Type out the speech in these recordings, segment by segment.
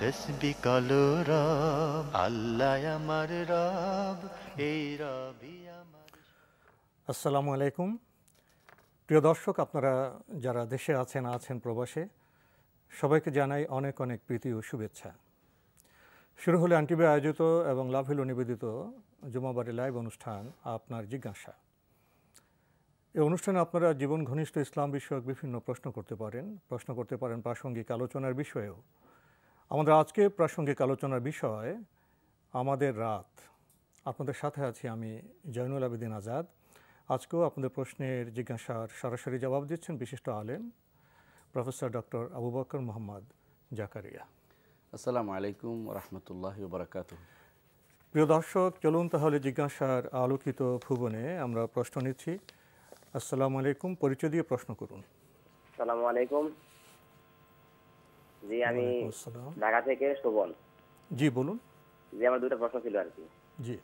তসবি রব আল্লাহ আমার রব এই রবি আমার আসসালামু আলাইকুম প্রিয় দর্শক আপনারা যারা দেশে আছেন আছেন প্রবাসে সবাইকে জানাই অনেক অনেক প্রীতি ও শুভেচ্ছা শুরু হলে আন্টিবে আয়োজিত এবং লাভ লাভহিল নিবেদিত জুমাবাড়ি লাইভ অনুষ্ঠান আপনার জিজ্ঞাসা এই অনুষ্ঠানে আপনারা জীবন ঘনিষ্ঠ ইসলাম বিষয়ক বিভিন্ন প্রশ্ন করতে পারেন প্রশ্ন করতে পারেন প্রাসঙ্গিক আলোচনার বিষয়েও আমাদের আজকে প্রাসঙ্গিক আলোচনার বিষয় আমাদের রাত আপনাদের সাথে আছি আমি জয়নুল আবেদিন আজাদ আজকেও আপনাদের প্রশ্নের জিজ্ঞাসার সরাসরি জবাব দিচ্ছেন বিশিষ্ট আলেম প্রফেসর ডক্টর আবু বকর মোহাম্মদ জাকারিয়া আসসালামু আলাইকুম রহমতুল্লাহ বারাকাত প্রিয় দর্শক চলুন তাহলে জিজ্ঞাসার আলোকিত ভুবনে আমরা প্রশ্ন নিচ্ছি আসসালামু আলাইকুম পরিচয় দিয়ে প্রশ্ন করুন আসসালামু আলাইকুম জি আমি ঢাকা থেকে শোভন জি বলুন জি আমার দুটো প্রশ্ন ছিল আর কি জি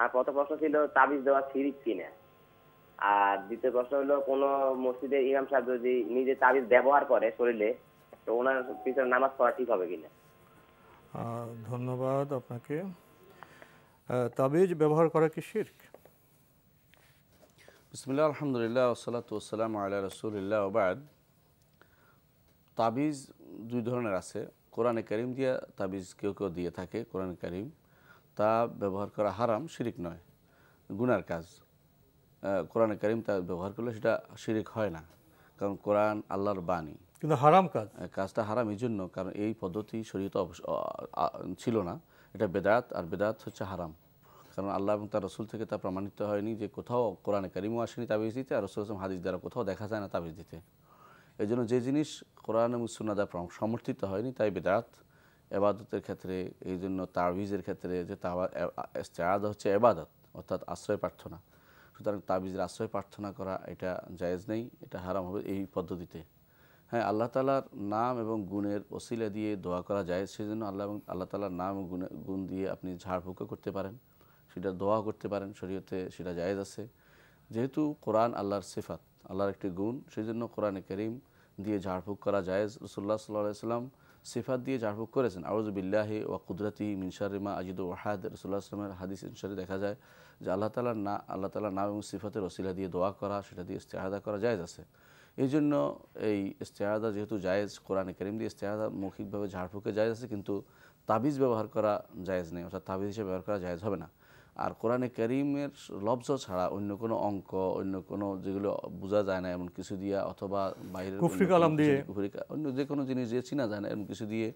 আর প্রথম প্রশ্ন ছিল তাবিজ দেওয়া শিরিক কিনা আর দ্বিতীয় প্রশ্ন হলো কোন মসজিদের ইমাম সাহেব যদি নিজে তাবিজ ব্যবহার করে শরীরে তো ওনার পিছনে নামাজ পড়া ঠিক হবে কিনা ধন্যবাদ আপনাকে তাবিজ ব্যবহার করা কি শির্ক বিসমুল্লাহ আলহামদুলিল্লাহ ওসালাত আল্লাহ রসুলিল্লাহ তাবিজ দুই ধরনের আছে কোরআনে করিম দিয়া তাবিজ কেউ কেউ দিয়ে থাকে কোরআন করিম তা ব্যবহার করা হারাম শিরিক নয় গুনার কাজ কোরআনে করিম তা ব্যবহার করলে সেটা শিরিক হয় না কারণ কোরআন আল্লাহর বাণী কিন্তু হারাম কাজ কাজটা হারাম এই জন্য কারণ এই পদ্ধতি শরীয়ত ছিল না এটা বেদাত আর বেদাত হচ্ছে হারাম কারণ আল্লাহ এবং তার রসুল থেকে তা প্রমাণিত হয়নি যে কোথাও কোরআনে করিমও আসেনি তাবিজ দিতে আর রসুল হাদিস দ্বারা কোথাও দেখা যায় না তাবিজ দিতে এই জন্য যে জিনিস কোরআন এবং সুনাদা সমর্থিত হয়নি তাই বেদাত এবাদতের ক্ষেত্রে এই জন্য তাবিজের ক্ষেত্রে যে তাহাদ হচ্ছে এবাদত অর্থাৎ আশ্রয় প্রার্থনা সুতরাং তাবিজের আশ্রয় প্রার্থনা করা এটা জায়েজ নেই এটা হারাম হবে এই পদ্ধতিতে হ্যাঁ আল্লাহ তালার নাম এবং গুণের ওসিলা দিয়ে দোয়া করা যায় সেজন্য আল্লাহ এবং আল্লাহ তালার নাম ও গুণে গুণ দিয়ে আপনি ঝাড়ফুঁকো করতে পারেন সেটা দোয়া করতে পারেন শরীয়তে সেটা জায়েজ আছে যেহেতু কোরআন আল্লাহর সেফাত আল্লাহর একটি গুণ সেই জন্য কোরআনে করিম দিয়ে ঝাড়ফুঁক করা জায়েজ রসুল্লাহ সাল্লাহ সাল্লাম সিফাত দিয়ে ঝাড়ফুঁক করেছেন আউজবিল্লাহি ওয়া কুদরতি মিনসারিমা আজিদ ওয়াহাদ রসুল্লাহ আসলামের হাদিস ইনসারি দেখা যায় যে আল্লাহ তালার না আল্লাহ তালার নাম এবং সিফাতের রসিলা দিয়ে দোয়া করা সেটা দিয়ে ইস্তেহাদা করা জায়েজ আছে এই জন্য এই ইস্তেহাদা যেহেতু জায়েজ কোরআনে করিম দিয়ে ইস্তেহাদা মৌখিকভাবে ঝাড়ফুঁকে জায়েজ আছে কিন্তু তাবিজ ব্যবহার করা জায়েজ নেই অর্থাৎ তাবিজ হিসেবে ব্যবহার করা জায়েজ হবে না আর কোরআনে করিমের লব্জ ছাড়া অন্য কোনো অঙ্ক অন্য কোনো যেগুলো বোঝা যায় না এমন কিছু দিয়ে অথবা বাইরের অন্য যে কোনো জিনিস যে চিনা যায় না এমন কিছু দিয়ে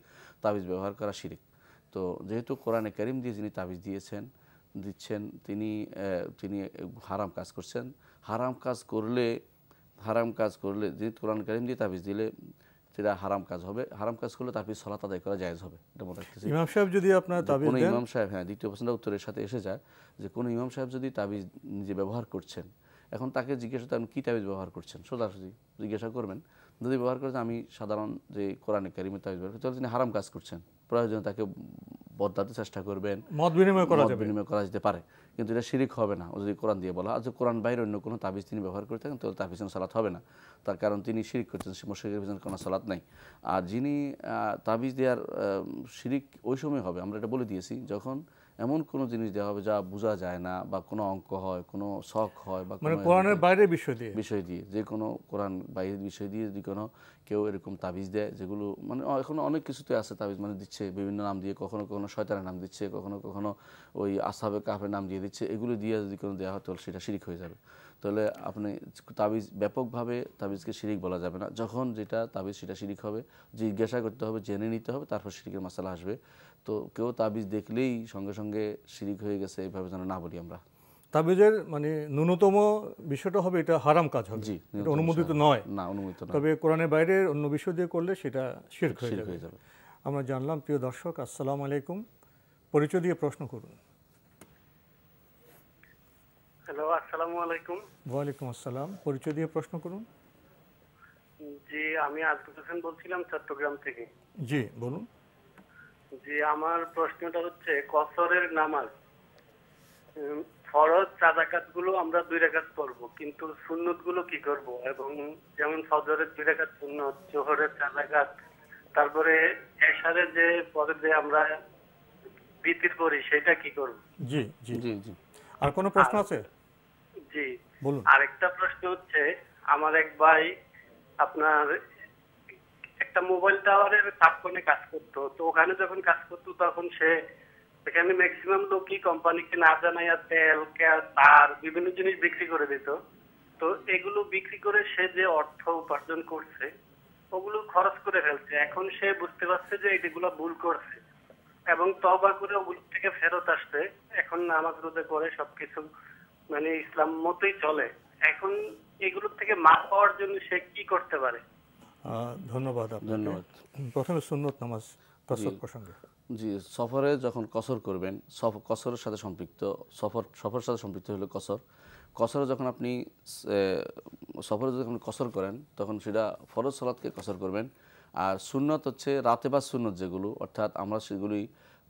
তাবিজ ব্যবহার করা শিরিক তো যেহেতু কোরআনে করিম দিয়ে যিনি তাবিজ দিয়েছেন দিচ্ছেন তিনি তিনি হারাম কাজ করছেন হারাম কাজ করলে হারাম কাজ করলে যিনি কোরআন করিম দিয়ে তাবিজ দিলে সেটা হারাম কাজ হবে হারাম কাজ করলে তারপরে সলাত আদায় করা জায়েজ হবে এটা মনে রাখতেছি ইমাম সাহেব যদি আপনার তাবিজ কোনো ইমাম সাহেব হ্যাঁ দ্বিতীয় প্রশ্নটা উত্তরের সাথে এসে যায় যে কোনো ইমাম সাহেব যদি তাবিজ নিজে ব্যবহার করছেন এখন তাকে জিজ্ঞাসা আপনি কী তাবিজ ব্যবহার করছেন সোজাসুজি জিজ্ঞাসা করবেন যদি ব্যবহার করেন আমি সাধারণ যে কোরআনে কারিমের তাবিজ ব্যবহার করছি তাহলে তিনি হারাম কাজ করছেন প্রয়োজনে তাকে বদলাতে চেষ্টা করবেন মত বিনিময় করা যাবে বিনিময় করা যেতে পারে কিন্তু এটা শিরিক হবে না যদি কোরআন দিয়ে বলা আর আচ্ছা যদি কোরআন বাইরে অন্য কোনো তাবিজ তিনি ব্যবহার করে থাকেন তাহলে তাবিজ সালাত হবে না তার কারণ তিনি শিরিক করছেন মুশরিকের পিছনে কোনো সালাত নাই আর যিনি তাবিজ দেওয়ার শিরিক ওই সময় হবে আমরা এটা বলে দিয়েছি যখন এমন কোন জিনিস দেওয়া হবে যা বোঝা যায় না বা কোনো অঙ্ক হয় কোনো শখ হয় বা মানে কোরআনের বাইরে বিষয় দিয়ে বিষয় দিয়ে যে কোনো কোরআন বাইরের বিষয় দিয়ে যদি কোনো কেউ এরকম তাবিজ দেয় যেগুলো মানে এখন অনেক কিছুতে আছে তাবিজ মানে দিচ্ছে বিভিন্ন নাম দিয়ে কখনো কখনো শয়তানের নাম দিচ্ছে কখনো কখনো ওই আসাবে কাফের নাম দিয়ে দিচ্ছে এগুলো দিয়ে যদি কোনো দেওয়া হয় তাহলে সেটা শিরিক হয়ে যাবে তাহলে আপনি তাবিজ ব্যাপকভাবে তাবিজকে শিরিক বলা যাবে না যখন যেটা তাবিজ সেটা শিরিক হবে জিজ্ঞাসা করতে হবে জেনে নিতে হবে তারপর শিরিকের মশালা আসবে তো কেউ তাবিজ দেখলেই সঙ্গে সঙ্গে শিরিক হয়ে গেছে এইভাবে যেন না বলি আমরা তাবিজের মানে ন্যূনতম বিষয়টা হবে এটা হারাম কাজ হবে জি অনুমোদিত নয় না অনুমোদিত তবে কোরআনের বাইরে অন্য বিষয় দিয়ে করলে সেটা শির্ক হয়ে যাবে আমরা জানলাম প্রিয় দর্শক আসসালামু আলাইকুম পরিচয় দিয়ে প্রশ্ন করুন হ্যালো আসসালামু আলাইকুম ওয়ালাইকুম আসসালাম পরিচয় দিয়ে প্রশ্ন করুন জি আমি আজমুল হোসেন বলছিলাম চট্টগ্রাম থেকে জি বলুন জি আমার প্রশ্নটা হচ্ছে কসরের নামাজ ফরজ চাদাকাত গুলো আমরা দুই রেখাত করব কিন্তু সুন্নত গুলো কি করব এবং যেমন সজরের দুই রেখাত সুন্নত জোহরের চাদাকাত তারপরে এশারে যে পরে যে আমরা বিতির করি সেটা কি করব জি জি জি জি আর কোনো প্রশ্ন আছে জি বলুন আরেকটা প্রশ্ন হচ্ছে আমার এক ভাই আপনার একটা মোবাইল টাওয়ারের সাবকনে কাজ করতো তো ওখানে যখন কাজ করতো তখন সে সেখানে ম্যাক্সিমাম লোকই কোম্পানিকে না জানাইয়া তেল তার বিভিন্ন জিনিস বিক্রি করে দিত তো এগুলো বিক্রি করে সে যে অর্থ উপার্জন করছে ওগুলো খরচ করে ফেলছে এখন সে বুঝতে পারছে যে এইগুলো ভুল করছে এবং তবা করে ওগুলো থেকে ফেরত আসছে এখন নামাজ রোজা করে সবকিছু মানে ইসলাম মতোই চলে এখন এগুলোর থেকে মাপ পাওয়ার জন্য সে কি করতে পারে ধন্যবাদ ধন্যবাদ প্রথমে সুন্নত নামাজ কসর প্রসঙ্গে জি সফরে যখন কসর করবেন কসরের সাথে সম্পৃক্ত সফর সফরের সাথে সম্পৃক্ত হলো কসর কসরে যখন আপনি সফরে যখন কসর করেন তখন সেটা ফরজ সলাদকে কসর করবেন আর সুন্নত হচ্ছে রাতে বা সুন্নত যেগুলো অর্থাৎ আমরা সেগুলি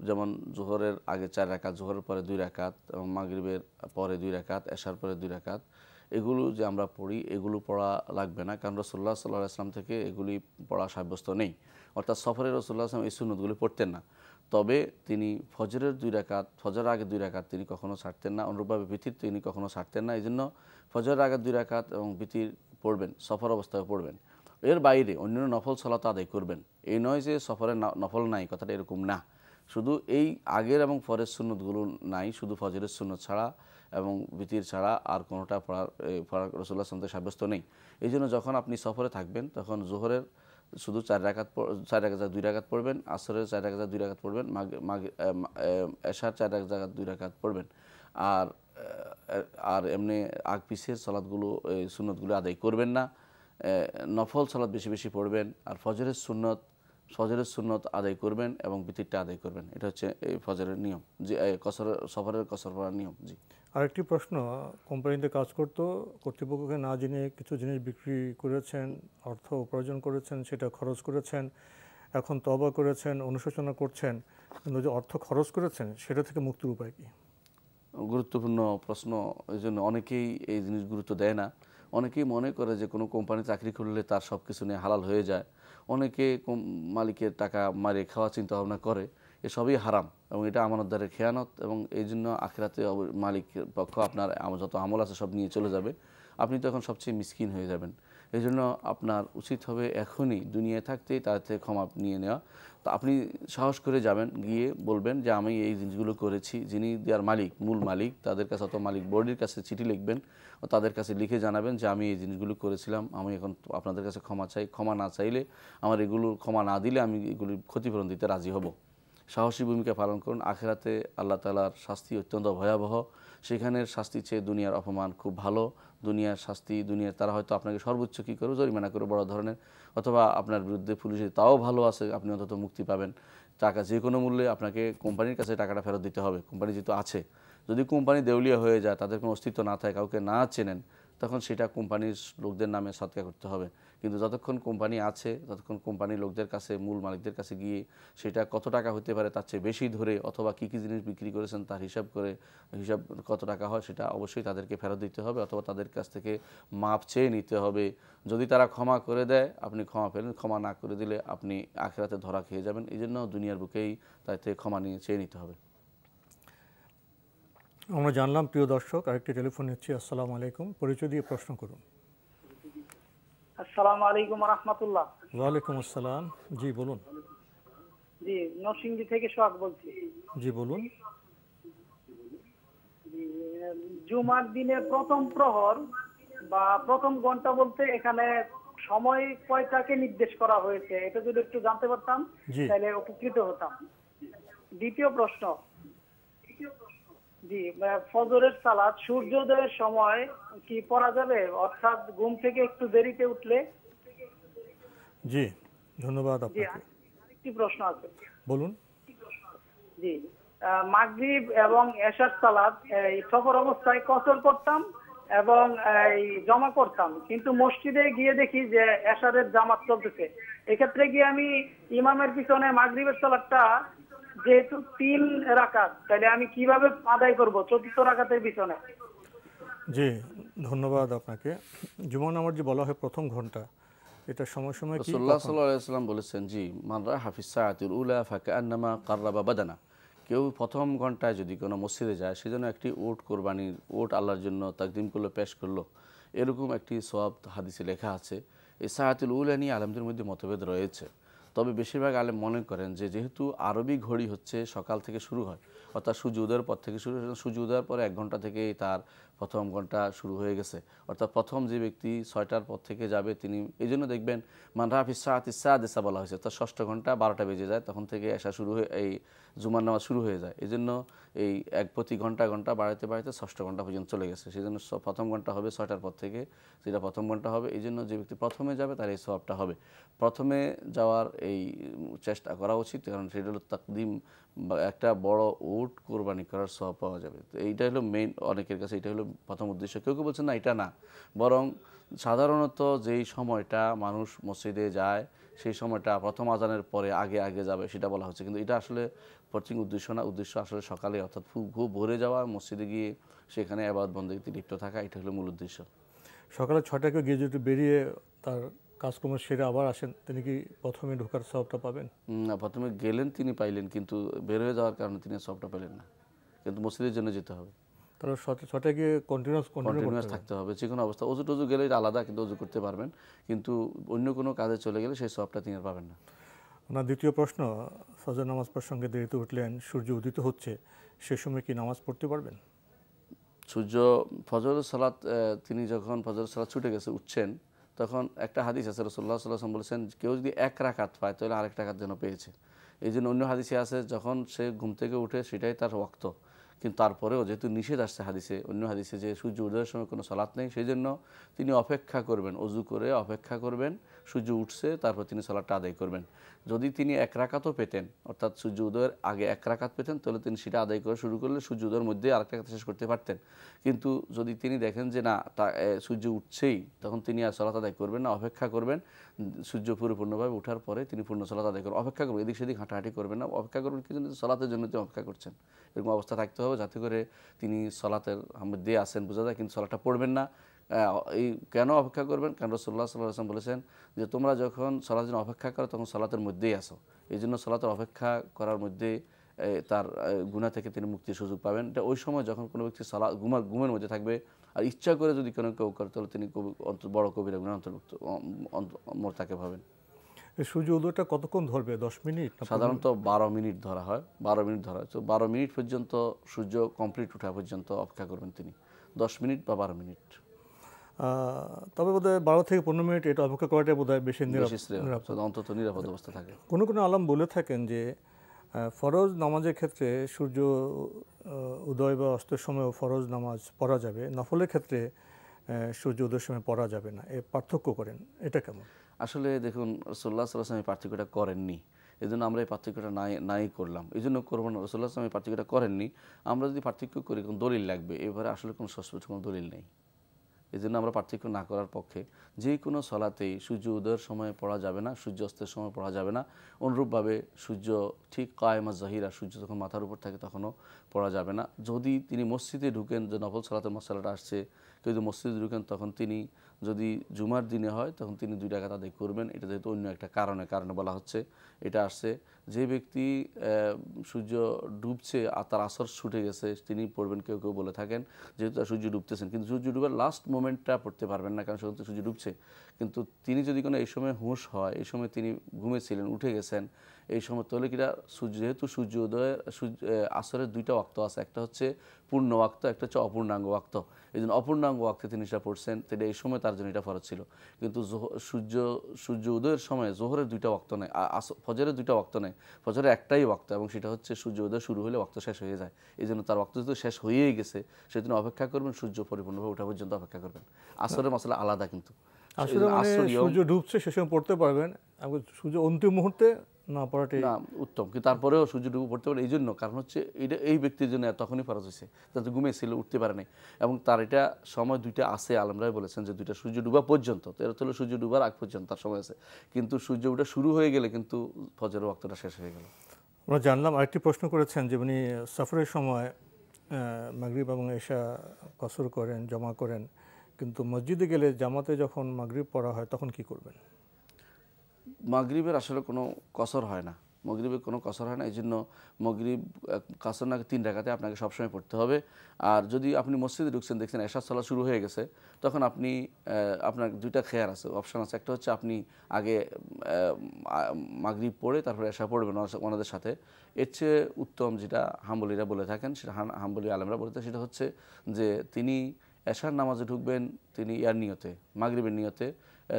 যেমন জোহরের আগে চার রেখাত জোহরের পরে দুই রাকাত এবং মাগরীবের পরে দুই রেখাত এশার পরে দুই রাকাত এগুলো যে আমরা পড়ি এগুলো পড়া লাগবে না কারণ রসুল্লাহ সাল্লাহ আসলাম থেকে এগুলি পড়া সাব্যস্ত নেই অর্থাৎ সফরে রসুল্লাহ আসলাম এই সুনদগুলি পড়তেন না তবে তিনি ফজরের দুই রাকাত ফজরের আগে দুই রাকাত তিনি কখনও ছাড়তেন না অনুরূপভাবে ভীতির তিনি কখনও ছাড়তেন না এই জন্য ফজরের আগে দুই রাকাত এবং ভীতির পড়বেন সফর অবস্থায় পড়বেন এর বাইরে অন্যান্য নফল সলাত আদায় করবেন এই নয় যে সফরে নফল নাই কথাটা এরকম না শুধু এই আগের এবং ফরের সুন্নতগুলো নাই শুধু ফজরের সুন্নত ছাড়া এবং ভীতির ছাড়া আর কোনোটা পড়ার পড়ার রসুল্লাহ সালামতে সাব্যস্ত নেই এই জন্য যখন আপনি সফরে থাকবেন তখন জোহরের শুধু চার রাখাত চার এক হাজার দুই রাখাত পড়বেন আসরের চার এক হাজার দুই রাখাত পড়বেন মাঘ মাগ এশার চার এক জায়গা দুই রাখাত পড়বেন আর আর এমনি আগ পিসের এই সুন্নতগুলো আদায় করবেন না নফল সলাদ বেশি বেশি পড়বেন আর ফজরের সুন্নত ফজরের সুন্নত আদায় করবেন এবং ভীতিরটা আদায় করবেন এটা হচ্ছে এই ফজরের নিয়ম জি কসর সফরের কসর পড়ার নিয়ম জি আরেকটি প্রশ্ন কোম্পানিতে কাজ করত কর্তৃপক্ষকে না জেনে কিছু জিনিস বিক্রি করেছেন অর্থ উপার্জন করেছেন সেটা খরচ করেছেন এখন তবা করেছেন অনুশোচনা করছেন কিন্তু যে অর্থ খরচ করেছেন সেটা থেকে মুক্তির উপায় কী গুরুত্বপূর্ণ প্রশ্ন এই জন্য অনেকেই এই জিনিস গুরুত্ব দেয় না অনেকেই মনে করে যে কোনো কোম্পানি চাকরি করলে তার সব কিছু নিয়ে হালাল হয়ে যায় অনেকে মালিকের টাকা মারিয়ে খাওয়া চিন্তা ভাবনা করে এসবই হারাম এবং এটা আমানতদারের খেয়ানত এবং এই জন্য আখেরাতে মালিক পক্ষ আপনার যত আমল আছে সব নিয়ে চলে যাবে আপনি তখন সবচেয়ে মিসকিন হয়ে যাবেন এই জন্য আপনার উচিত হবে এখনই দুনিয়ায় থাকতেই তার থেকে ক্ষমা নিয়ে নেওয়া তো আপনি সাহস করে যাবেন গিয়ে বলবেন যে আমি এই জিনিসগুলো করেছি যিনি দেওয়ার মালিক মূল মালিক তাদের কাছে অত মালিক বোর্ডের কাছে চিঠি লিখবেন ও তাদের কাছে লিখে জানাবেন যে আমি এই জিনিসগুলো করেছিলাম আমি এখন আপনাদের কাছে ক্ষমা চাই ক্ষমা না চাইলে আমার এগুলো ক্ষমা না দিলে আমি এগুলি ক্ষতিপূরণ দিতে রাজি হব সাহসী ভূমিকা পালন করুন আখেরাতে আল্লাহ তালার শাস্তি অত্যন্ত ভয়াবহ সেখানের শাস্তি চেয়ে দুনিয়ার অপমান খুব ভালো দুনিয়ার শাস্তি দুনিয়ার তারা হয়তো আপনাকে সর্বোচ্চ কী করবে জরিমানা করে বড় ধরনের অথবা আপনার বিরুদ্ধে পুলিশে তাও ভালো আছে আপনি অন্তত মুক্তি পাবেন টাকা যে কোনো মূল্যে আপনাকে কোম্পানির কাছে টাকাটা ফেরত দিতে হবে কোম্পানি যেহেতু আছে যদি কোম্পানি দেউলিয়া হয়ে যায় তাদের কোনো অস্তিত্ব না থাকে কাউকে না চেনেন তখন সেটা কোম্পানির লোকদের নামে সৎকা করতে হবে কিন্তু যতক্ষণ কোম্পানি আছে ততক্ষণ কোম্পানির লোকদের কাছে মূল মালিকদের কাছে গিয়ে সেটা কত টাকা হতে পারে তার চেয়ে বেশি ধরে অথবা কী কী জিনিস বিক্রি করেছেন তার হিসাব করে হিসাব কত টাকা হয় সেটা অবশ্যই তাদেরকে ফেরত দিতে হবে অথবা তাদের কাছ থেকে মাপ চেয়ে নিতে হবে যদি তারা ক্ষমা করে দেয় আপনি ক্ষমা ফেলেন ক্ষমা না করে দিলে আপনি আখেরাতে ধরা খেয়ে যাবেন এই জন্য দুনিয়ার বুকেই তার থেকে ক্ষমা নিয়ে চেয়ে নিতে হবে আমরা জানলাম প্রিয় দর্শক আরেকটি টেলিফোন নিচ্ছি আসসালামু আলাইকুম পরিচয় দিয়ে প্রশ্ন করুন আসসালামু আলাইকুম রহমতুল্লাহ ওয়ালাইকুম আসসালাম জি বলুন জি নরসিংদী থেকে সোহাগ বলছি জি বলুন জুমার দিনে প্রথম প্রহর বা প্রথম ঘন্টা বলতে এখানে সময় কয়টাকে নির্দেশ করা হয়েছে এটা যদি একটু জানতে পারতাম তাহলে উপকৃত হতাম দ্বিতীয় প্রশ্ন জি ফজরের সালাত সূর্যোদয়ের সময় কি পড়া যাবে অর্থাৎ ঘুম থেকে একটু দেরিতে উঠলে জি ধন্যবাদ আপনাকে আরেকটি প্রশ্ন আছে বলুন জি মাগরিব এবং এশার সালাত এই সফর অবস্থায় কসর করতাম এবং এই জমা করতাম কিন্তু মসজিদে গিয়ে দেখি যে এশারের জামাত চলতেছে এক্ষেত্রে গিয়ে আমি ইমামের পিছনে মাগরিবের সালাদটা যেহেতু তিন রাকাত তাহলে আমি কিভাবে আদায় করব চতুর্থ রাকাতের পিছনে জি ধন্যবাদ আপনাকে জুমন আমার যে বলা হয় প্রথম ঘন্টা এটা সময় সময় রাসূলুল্লাহ সাল্লাল্লাহু আলাইহি ওয়াসাল্লাম বলেছেন জি মান রা হাফিজ সাআতুল উলা ফাকান্নামা কাররাবা বাদানা কেউ প্রথম ঘন্টায় যদি কোনো মসজিদে যায় সেজন্য একটি ওট কোরবানির ওট আল্লাহর জন্য তাকদিম করলো পেশ করলো এরকম একটি সব হাদিসে লেখা আছে এই সাআতুল উলা নিয়ে আলমদের মধ্যে মতভেদ রয়েছে তবে বেশিরভাগ আলেম মনে করেন যে যেহেতু আরবি ঘড়ি হচ্ছে সকাল থেকে শুরু হয় অর্থাৎ সূর্য উদয়ের পর থেকে শুরু হয় সূর্য উদয়ের পর এক ঘন্টা থেকেই তার প্রথম ঘন্টা শুরু হয়ে গেছে অর্থাৎ প্রথম যে ব্যক্তি ছয়টার পর থেকে যাবে তিনি এই জন্য দেখবেন মানরাফ ইসাহাত ইসাহাদ ইসা বলা হয়েছে অর্থাৎ ষষ্ঠ ঘন্টা বারোটা বেজে যায় তখন থেকে আসা শুরু হয়ে এই জুমার নামাজ শুরু হয়ে যায় এই জন্য এই এক প্রতি ঘন্টা ঘন্টা বাড়াইতে বাড়াইতে ষষ্ঠ ঘন্টা পর্যন্ত চলে গেছে সেই জন্য প্রথম ঘন্টা হবে ছয়টার পর থেকে সেটা প্রথম ঘন্টা হবে এই জন্য যে ব্যক্তি প্রথমে যাবে তার এই স্বভাবটা হবে প্রথমে যাওয়ার এই চেষ্টা করা উচিত কারণ সেটা হলো তাকদিম একটা বড় উট কোরবানি করার সহ পাওয়া যাবে তো এইটা হলো মেইন অনেকের কাছে এটা হলো প্রথম উদ্দেশ্য কেউ কেউ বলছেন না এটা না বরং সাধারণত যেই সময়টা মানুষ মসজিদে যায় সেই সময়টা প্রথম আজানের পরে আগে আগে যাবে সেটা বলা হচ্ছে কিন্তু এটা আসলে প্রচিং উদ্দেশ্য না উদ্দেশ্য আসলে সকালে অর্থাৎ খুব ভোরে যাওয়া মসজিদে গিয়ে সেখানে আবাদ বন্দীতে লিপ্ত থাকা এটা হলো মূল উদ্দেশ্য সকালে ছটাকে গিয়ে যদি বেরিয়ে তার কাজকর্মের সেরে আবার আসেন তিনি কি প্রথমে ঢোকার সবটা পাবেন না প্রথমে গেলেন তিনি পাইলেন কিন্তু বের হয়ে যাওয়ার কারণে তিনি সবটা পেলেন না কিন্তু মসজিদের জন্য যেতে হবে তাহলে ছটা গিয়ে কন্টিনিউস কন্টিনিউস থাকতে হবে যে কোনো অবস্থা অজু টজু গেলে আলাদা কিন্তু অজু করতে পারবেন কিন্তু অন্য কোনো কাজে চলে গেলে সেই সবটা তিনি আর পাবেন না ওনার দ্বিতীয় প্রশ্ন ফজর নামাজ প্রসঙ্গে দেরিতে উঠলেন সূর্য উদিত হচ্ছে সে সময় কি নামাজ পড়তে পারবেন সূর্য ফজর সালাত তিনি যখন ফজর সালাত ছুটে গেছে উঠছেন তখন একটা হাদিস আছে রসুল্লাহ সাল্লাম বলেছেন কেউ যদি এক রাখাত পায় তাহলে আরেক টাকার জন্য পেয়েছে এই জন্য অন্য হাদিসে আছে যখন সে ঘুম থেকে উঠে সেটাই তার রক্ত কিন্তু তারপরেও যেহেতু নিষেধ আসছে হাদিসে অন্য হাদিসে যে সূর্য উদয়ের সময় কোনো সলাৎ নেই সেই জন্য তিনি অপেক্ষা করবেন অজু করে অপেক্ষা করবেন সূর্য উঠছে তারপর তিনি সলাটটা আদায় করবেন যদি তিনি এক রাকাতও পেতেন অর্থাৎ সূর্য উদয়ের আগে এক রাকাত পেতেন তাহলে তিনি সেটা আদায় করা শুরু করলে সূর্য উদয়ের মধ্যে আরেক রাখাত শেষ করতে পারতেন কিন্তু যদি তিনি দেখেন যে না সূর্য উঠছেই তখন তিনি আর সলাত আদায় করবেন না অপেক্ষা করবেন সূর্য পরিপূর্ণভাবে ওঠার পরে তিনি পূর্ণ সলাত আদায় করবেন অপেক্ষা করবেন এদিক সেদিক হাঁটাহাঁটি করবেন না অপেক্ষা করবেন কিন্তু সলাতের জন্য তিনি অপেক্ষা করছেন এরকম অবস্থা থাকতে হবে যাতে করে তিনি সলাতের মধ্যে আসেন বোঝা যায় কিন্তু সলাটা পড়বেন না এই কেন অপেক্ষা করবেন কেন রসুল্লাহ আসলাম বলেছেন যে তোমরা যখন সালাতের জন্য অপেক্ষা করো তখন সালাতের মধ্যেই আসো এই জন্য সালাতের অপেক্ষা করার মধ্যে তার গুণা থেকে তিনি মুক্তির সুযোগ পাবেন এটা ওই সময় যখন কোনো ব্যক্তি সালা গুমার গুমের মধ্যে থাকবে আর ইচ্ছা করে যদি কোনো কেউ করে তাহলে তিনি কবি বড় কবিরা গুণের অন্তর্ভুক্ত মোর্তাকে ভাবেন সূর্য উদয়টা কতক্ষণ ধরবে দশ মিনিট সাধারণত বারো মিনিট ধরা হয় বারো মিনিট ধরা হয় তো বারো মিনিট পর্যন্ত সূর্য কমপ্লিট ওঠা পর্যন্ত অপেক্ষা করবেন তিনি দশ মিনিট বা বারো মিনিট তবে বোধহয় বারো থেকে পনেরো মিনিট এটা অপেক্ষা করাটাই বোধ হয় বেশি নিরাপদ অন্তত নিরাপদ অবস্থা থাকে কোনো কোনো আলম বলে থাকেন যে ফরজ নামাজের ক্ষেত্রে সূর্য উদয় বা অস্তের সময়ও ফরজ নামাজ পড়া যাবে নফলের ক্ষেত্রে সূর্য উদয়ের সময় পড়া যাবে না এ পার্থক্য করেন এটা কেমন আসলে দেখুন রসোল্লা সাল্লাহ পার্থক্যটা করেননি এই জন্য আমরা এই পার্থক্যটা নাই নাই করলাম এই জন্য করবো না রসোল্লা সাল্লাম এই পার্থক্যটা করেননি আমরা যদি পার্থক্য করি কোনো দলিল লাগবে এবারে আসলে কোনো সস্পষ্ট কোনো দলিল নেই এই জন্য আমরা পার্থক্য না করার পক্ষে যে কোনো সলাতেই সূর্য উদয়ের সময় পড়া যাবে না সূর্যাস্তের সময় পড়া যাবে না অনুরূপভাবে সূর্য ঠিক কায়মা জাহিরা সূর্য যখন মাথার উপর থাকে তখনও পড়া যাবে না যদি তিনি মসজিদে ঢুকেন যে নফল সলাতে মশালাটা আসছে কেউ যদি মসজিদে ঢুকেন তখন তিনি যদি জুমার দিনে হয় তখন তিনি দুই টাকা তাদের করবেন এটা যেহেতু অন্য একটা কারণে কারণে বলা হচ্ছে এটা আসছে যে ব্যক্তি সূর্য ডুবছে আর তার আসর ছুটে গেছে তিনি পড়বেন কেউ কেউ বলে থাকেন যেহেতু সূর্য ডুবতেছেন কিন্তু সূর্য ডুবার লাস্ট মোমেন্টটা পড়তে পারবেন না কারণ সেখান সূর্য ডুবছে কিন্তু তিনি যদি কোনো এই সময় হুঁশ হয় এই সময় তিনি ঘুমেছিলেন উঠে গেছেন এই সময় তাহলে কিনা সূর্য যেহেতু সূর্যোদয়ের সূর্য আসরের দুইটা অক্ত আছে একটা হচ্ছে পূর্ণ অক্ত একটা হচ্ছে অপূর্ণাঙ্গ অক্ত এই জন্য অপূর্ণাঙ্গ ওয়াক্তে তিনি সেটা পড়ছেন তাহলে এই সময় তার জন্য এটা ফরজ ছিল কিন্তু সূর্য সূর্য উদয়ের সময় জোহরের দুইটা ওয়াক্ত নেয় ফজরের দুইটা ওয়াক্ত নেয় ফজরের একটাই ওয়াক্ত এবং সেটা হচ্ছে সূর্য উদয় শুরু হলে ওয়াক্ত শেষ হয়ে যায় এই জন্য তার ওয়াক্ত যদি শেষ হয়েই গেছে সেজন্য অপেক্ষা করবেন সূর্য পরিপূর্ণভাবে ওঠা পর্যন্ত অপেক্ষা করবেন আসরের মশলা আলাদা কিন্তু আসলে মানে সূর্য ডুবছে সে সময় পড়তে পারবেন সূর্য অন্তিম মুহূর্তে না পড়াটাই না উত্তম কিন্তু তারপরেও সূর্য ডুবে পড়তে পারে এই জন্য কারণ হচ্ছে এটা এই ব্যক্তির জন্য তখনই ফরজ হয়েছে যাতে ঘুমিয়েছিল উঠতে পারে নাই এবং তার এটা সময় দুইটা আছে আলমরাই বলেছেন যে দুইটা সূর্য ডুবা পর্যন্ত তো এটা হলো সূর্য ডুবার আগ পর্যন্ত তার সময় আছে কিন্তু সূর্য ওটা শুরু হয়ে গেলে কিন্তু ফজরের ওয়াক্তটা শেষ হয়ে গেল আমরা জানলাম আরেকটি প্রশ্ন করেছেন যে উনি সফরের সময় মাগরিব এবং এশা কসর করেন জমা করেন কিন্তু মসজিদে গেলে জামাতে যখন মাগরিব পড়া হয় তখন কি করবেন মাগরিবের আসলে কোনো কসর হয় না মগরীবের কোনো কসর হয় না এই জন্য মগরীব কাসর না তিন রাখাতে আপনাকে সবসময় পড়তে হবে আর যদি আপনি মসজিদে ঢুকছেন দেখছেন এশার সালা শুরু হয়ে গেছে তখন আপনি আপনার দুইটা খেয়ার আছে অপশান আছে একটা হচ্ছে আপনি আগে মাগরিব পড়ে তারপরে এশা পড়বেন ওনাদের সাথে এর চেয়ে উত্তম যেটা হাম্বলিরা বলে থাকেন সেটা হাম্বলি আলমরা বলে থাকেন সেটা হচ্ছে যে তিনি এশার নামাজে ঢুকবেন তিনি ইয়ার নিয়তে মাগরিবের নিয়তে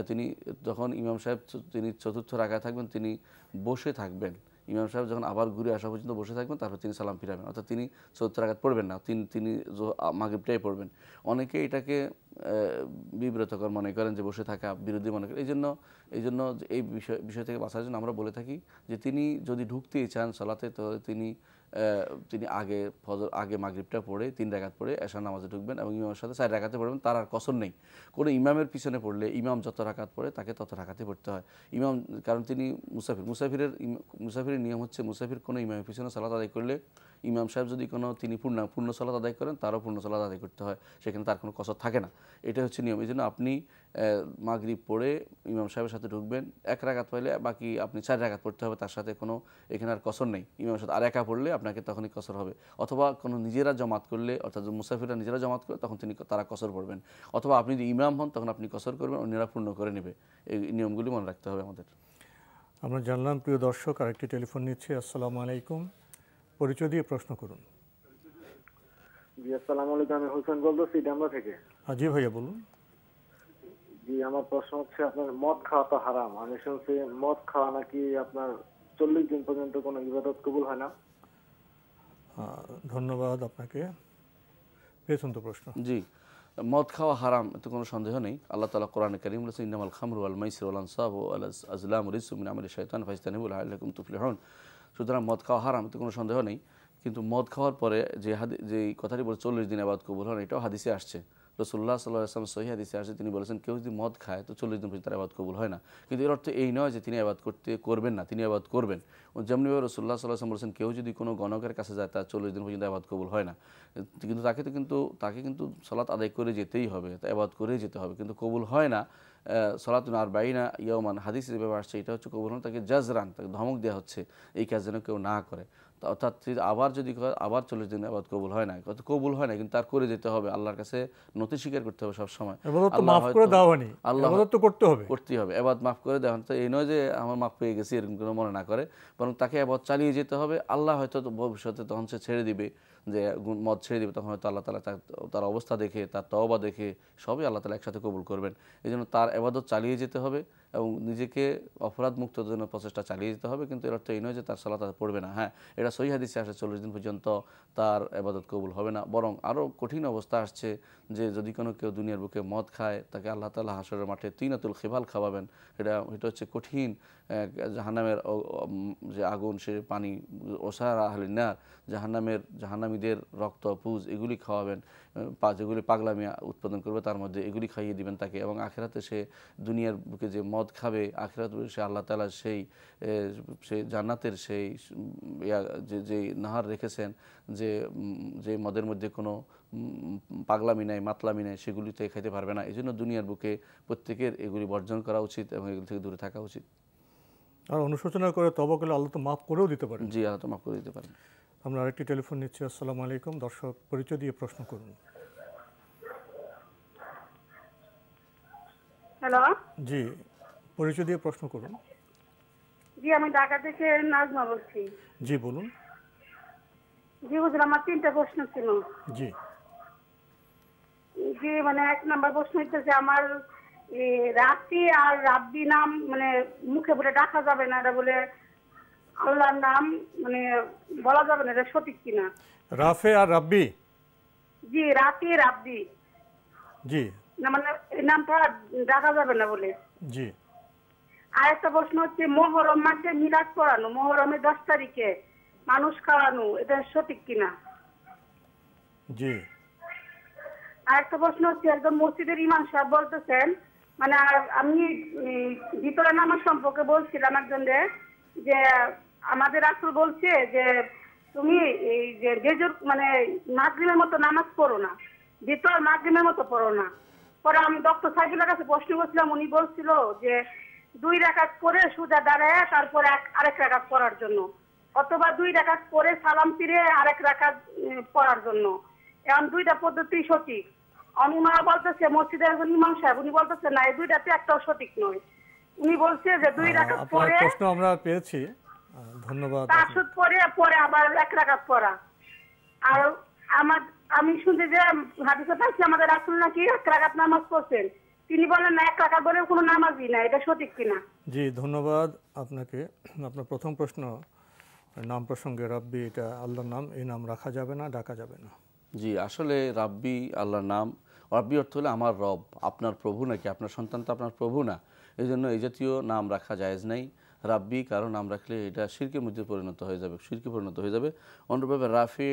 তিনি যখন ইমাম সাহেব তিনি চতুর্থ রাখায় থাকবেন তিনি বসে থাকবেন ইমাম সাহেব যখন আবার ঘুরে আসা পর্যন্ত বসে থাকবেন তারপর তিনি সালাম ফিরাবেন অর্থাৎ তিনি চতুর্থ রাখাত পড়বেন না তিনি তিনি মাগরিবটাই পড়বেন অনেকে এটাকে বিব্রতকর মনে করেন যে বসে থাকা বিরোধী মনে করেন এই জন্য এই জন্য এই বিষয় বিষয় থেকে বাঁচার জন্য আমরা বলে থাকি যে তিনি যদি ঢুকতেই চান সালাতে তো তিনি তিনি আগে ফজর আগে মাগরীবটা পড়ে তিন রাখাত পড়ে এশা নামাজে ঢুকবেন এবং ইমামের সাথে চার রাখাতে পড়বেন তার আর কসর নেই কোনো ইমামের পিছনে পড়লে ইমাম যত রাখাত পড়ে তাকে তত রাখাতে পড়তে হয় ইমাম কারণ তিনি মুসাফির মুসাফিরের মুসাফিরের নিয়ম হচ্ছে মুসাফির কোনো ইমামের পিছনে সালাত আদায় করলে ইমাম সাহেব যদি কোনো তিনি পূর্ণ পূর্ণ সলাত আদায় করেন তারও পূর্ণ সলাত আদায় করতে হয় সেখানে তার কোনো কসর থাকে না এটা হচ্ছে নিয়ম এই জন্য আপনি মাগরিব পড়ে ইমাম সাহেবের সাথে ঢুকবেন এক রাগাত পাইলে বাকি আপনি চার রাগাত পড়তে হবে তার সাথে কোনো এখানে আর কসর নেই ইমামের সাথে আর একা পড়লে আপনাকে তখনই কসর হবে অথবা কোনো নিজেরা জমাত করলে অর্থাৎ মুসাফিরা নিজেরা জমাত করলে তখন তিনি তারা কসর পড়বেন অথবা আপনি যদি ইমাম হন তখন আপনি কসর করবেন অন্যরা পূর্ণ করে নেবে এই নিয়মগুলি মনে রাখতে হবে আমাদের আমরা জানলাম প্রিয় দর্শক আরেকটি টেলিফোন নিচ্ছি আসসালামু আলাইকুম পরিচয় দিয়ে প্রশ্ন করুন জি আসসালামু আলাইকুম আমি হোসেন থেকে জি ভাইয়া বলুন জি আমার প্রশ্ন হচ্ছে আপনার মদ খাওয়া তো হারাম আমি শুনছি মদ খাওয়া নাকি আপনার চল্লিশ দিন পর্যন্ত কোনো ইবাদত কবুল হয় না ধন্যবাদ আপনাকে পেয়েছেন তো প্রশ্ন জি মদ খাওয়া হারাম এতে কোনো সন্দেহ নেই আল্লাহ তালা কোরআন করিম বলেছে ইনামাল খামরু আল মাইসির আল আনসাব আল আজলাম শৈতান ফাইস্তানিবুল সুতরাং মদ খাওয়া হারাম তো কোনো সন্দেহ নেই কিন্তু মদ খাওয়ার পরে যে হাদি যে কথাটি বলে চল্লিশ দিন আবাদ কবুল হন এটাও হাদিসে আসছে রসুল্লাহ সাল্লাহ আসলাম সহি হাদিসে আসছে তিনি বলেছেন কেউ যদি মদ খায় তো চল্লিশ দিন পর্যন্ত তার আবাদ কবুল হয় না কিন্তু এর অর্থ এই নয় যে তিনি আবাদ করতে করবেন না তিনি আবাদ করবেন যেমনিভাবে রসুল্লাহ সাল্লাহ আসলাম বলেছেন কেউ যদি কোনো গণকের কাছে যায় তার চল্লিশ দিন পর্যন্ত আবাদ কবুল হয় না কিন্তু তাকে তো কিন্তু তাকে কিন্তু সলাৎ আদায় করে যেতেই হবে তা আবাদ করে যেতে হবে কিন্তু কবুল হয় না সলাতুন আর বাইনা ইয়মান হাদিস ব্যাপার আসছে এটা হচ্ছে কবুল তাকে জাজরান তাকে ধমক দেওয়া হচ্ছে এই কাজ যেন কেউ না করে অর্থাৎ আবার যদি আবার চল্লিশ দিন আবার কবুল হয় না কবুল হয় না কিন্তু তার করে যেতে হবে আল্লাহর কাছে নথি স্বীকার করতে হবে সবসময় আল্লাহ তো করতে হবে করতেই হবে এবার মাফ করে দেওয়া হয় তো এই নয় যে আমার মাফ পেয়ে গেছি এরকম কোনো মনে না করে বরং তাকে এবার চালিয়ে যেতে হবে আল্লাহ হয়তো ভবিষ্যতে তখন সে ছেড়ে দিবে যে মদ ছেড়ে দেবে তখন হয়তো আল্লাহ তালা তার অবস্থা দেখে তার তওবা দেখে সবই আল্লাহ তালা একসাথে কবুল করবেন এই জন্য তার এবাদত চালিয়ে যেতে হবে এবং নিজেকে অপরাধ মুক্ত জন্য প্রচেষ্টা চালিয়ে যেতে হবে কিন্তু এর অর্থ এই নয় যে তার সালাত পড়বে না হ্যাঁ এটা সহি হাদিসে আসে চল্লিশ দিন পর্যন্ত তার এবাদত কবুল হবে না বরং আরও কঠিন অবস্থা আসছে যে যদি কোনো কেউ দুনিয়ার বুকে মদ খায় তাকে আল্লাহ তাল্লাহ হাসরের মাঠে তিনাতুল খেভাল খাওয়াবেন এটা এটা হচ্ছে কঠিন জাহান্নামের যে আগুন সে পানি ওসার আহলিনার জাহান্নামের জাহান্নামীদের রক্ত পুজ এগুলি খাওয়াবেন পা যেগুলি পাগলামিয়া উৎপাদন করবে তার মধ্যে এগুলি খাইয়ে দিবেন তাকে এবং আখেরাতে সে দুনিয়ার বুকে যে মদ মদ খাবে আখরাত সে আল্লাহ তালা সেই সেই জান্নাতের সেই যে নাহার রেখেছেন যে যে মদের মধ্যে কোনো পাগলামি নাই মাতলামি নাই সেগুলিতে খাইতে পারবে না এই জন্য দুনিয়ার বুকে প্রত্যেকের এগুলি বর্জন করা উচিত এবং এগুলি থেকে দূরে থাকা উচিত আর অনুশোচনা করে তবা হলে আল্লাহ তো মাফ করেও দিতে পারেন জি আল্লাহ তো মাফ করে দিতে পারেন আমরা আরেকটি টেলিফোন নিচ্ছি আসসালামু আলাইকুম দর্শক পরিচয় দিয়ে প্রশ্ন করুন হ্যালো জি পরিচয় দিয়ে প্রশ্ন করুন জি আমি ঢাকা থেকে নাজমা বলছি জি বলুন জি হুজুর আমার তিনটা প্রশ্ন ছিল জি জি মানে এক নাম্বার প্রশ্ন হচ্ছে যে আমার রাতি আর রাব্বি নাম মানে মুখে বলে ডাকা যাবে না এটা বলে আল্লাহর নাম মানে বলা যাবে না এটা সঠিক কিনা রাফে আর রাব্বি জি রাতি রাব্বি জি না মানে নামটা ডাকা যাবে না বলে জি আর একটা প্রশ্ন হচ্ছে মহরম মাসে মিলাদ পড়ানো মহরমে দশ তারিখে মানুষ খাওয়ানো এটা সঠিক কিনা জি আর একটা প্রশ্ন হচ্ছে একজন মসজিদের ইমাম সাহেব বলতেছেন মানে আমি ভিতরে নামার সম্পর্কে বলছিলাম একজনরে যে আমাদের আসল বলছে যে তুমি এই যে বেজর মানে মাগরিমের মতো নামাজ পড়ো না ভিতর মাগরিমের মতো পড়ো না পরে আমি ডক্টর সাইফুলের কাছে প্রশ্ন করছিলাম উনি বলছিল যে দুই রাখাত পরে সুজা দাঁড়ায় তারপরে আরেক রাখাত পড়ার জন্য অথবা দুই রাখাত পরে সালাম ফিরে আরেক রাখাত পড়ার জন্য এখন দুইটা পদ্ধতি সঠিক অনিমা বলতেছে মসজিদের একজন ইমাম সাহেব উনি বলতেছে না এই দুইটাতে একটাও সঠিক নয় উনি বলছে যে দুই রাখাত পরে প্রশ্ন আমরা পেয়েছি ধন্যবাদ তাসুদ পরে পরে আবার এক রাখাত পড়া আর আমার আমি শুনছি যে হাদিসে পাইছি আমাদের রাসূল নাকি এক রাখাত নামাজ পড়ছেন তিনি বলেন এক টাকা করে কোনো নামাজই না এটা সঠিক কিনা জি ধন্যবাদ আপনাকে আপনার প্রথম প্রশ্ন নাম প্রসঙ্গে রাব্বি এটা আল্লাহর নাম এই নাম রাখা যাবে না ডাকা যাবে না জি আসলে রাব্বি আল্লাহর নাম রাব্বি অর্থ হলো আমার রব আপনার প্রভু নাকি আপনার সন্তান তো আপনার প্রভু না এই জন্য এই জাতীয় নাম রাখা জায়েজ নাই রাব্বি কারণ নাম রাখলে এটা শিরকের মধ্যে পরিণত হয়ে যাবে শিরকে পরিণত হয়ে যাবে অন্যভাবে রাফি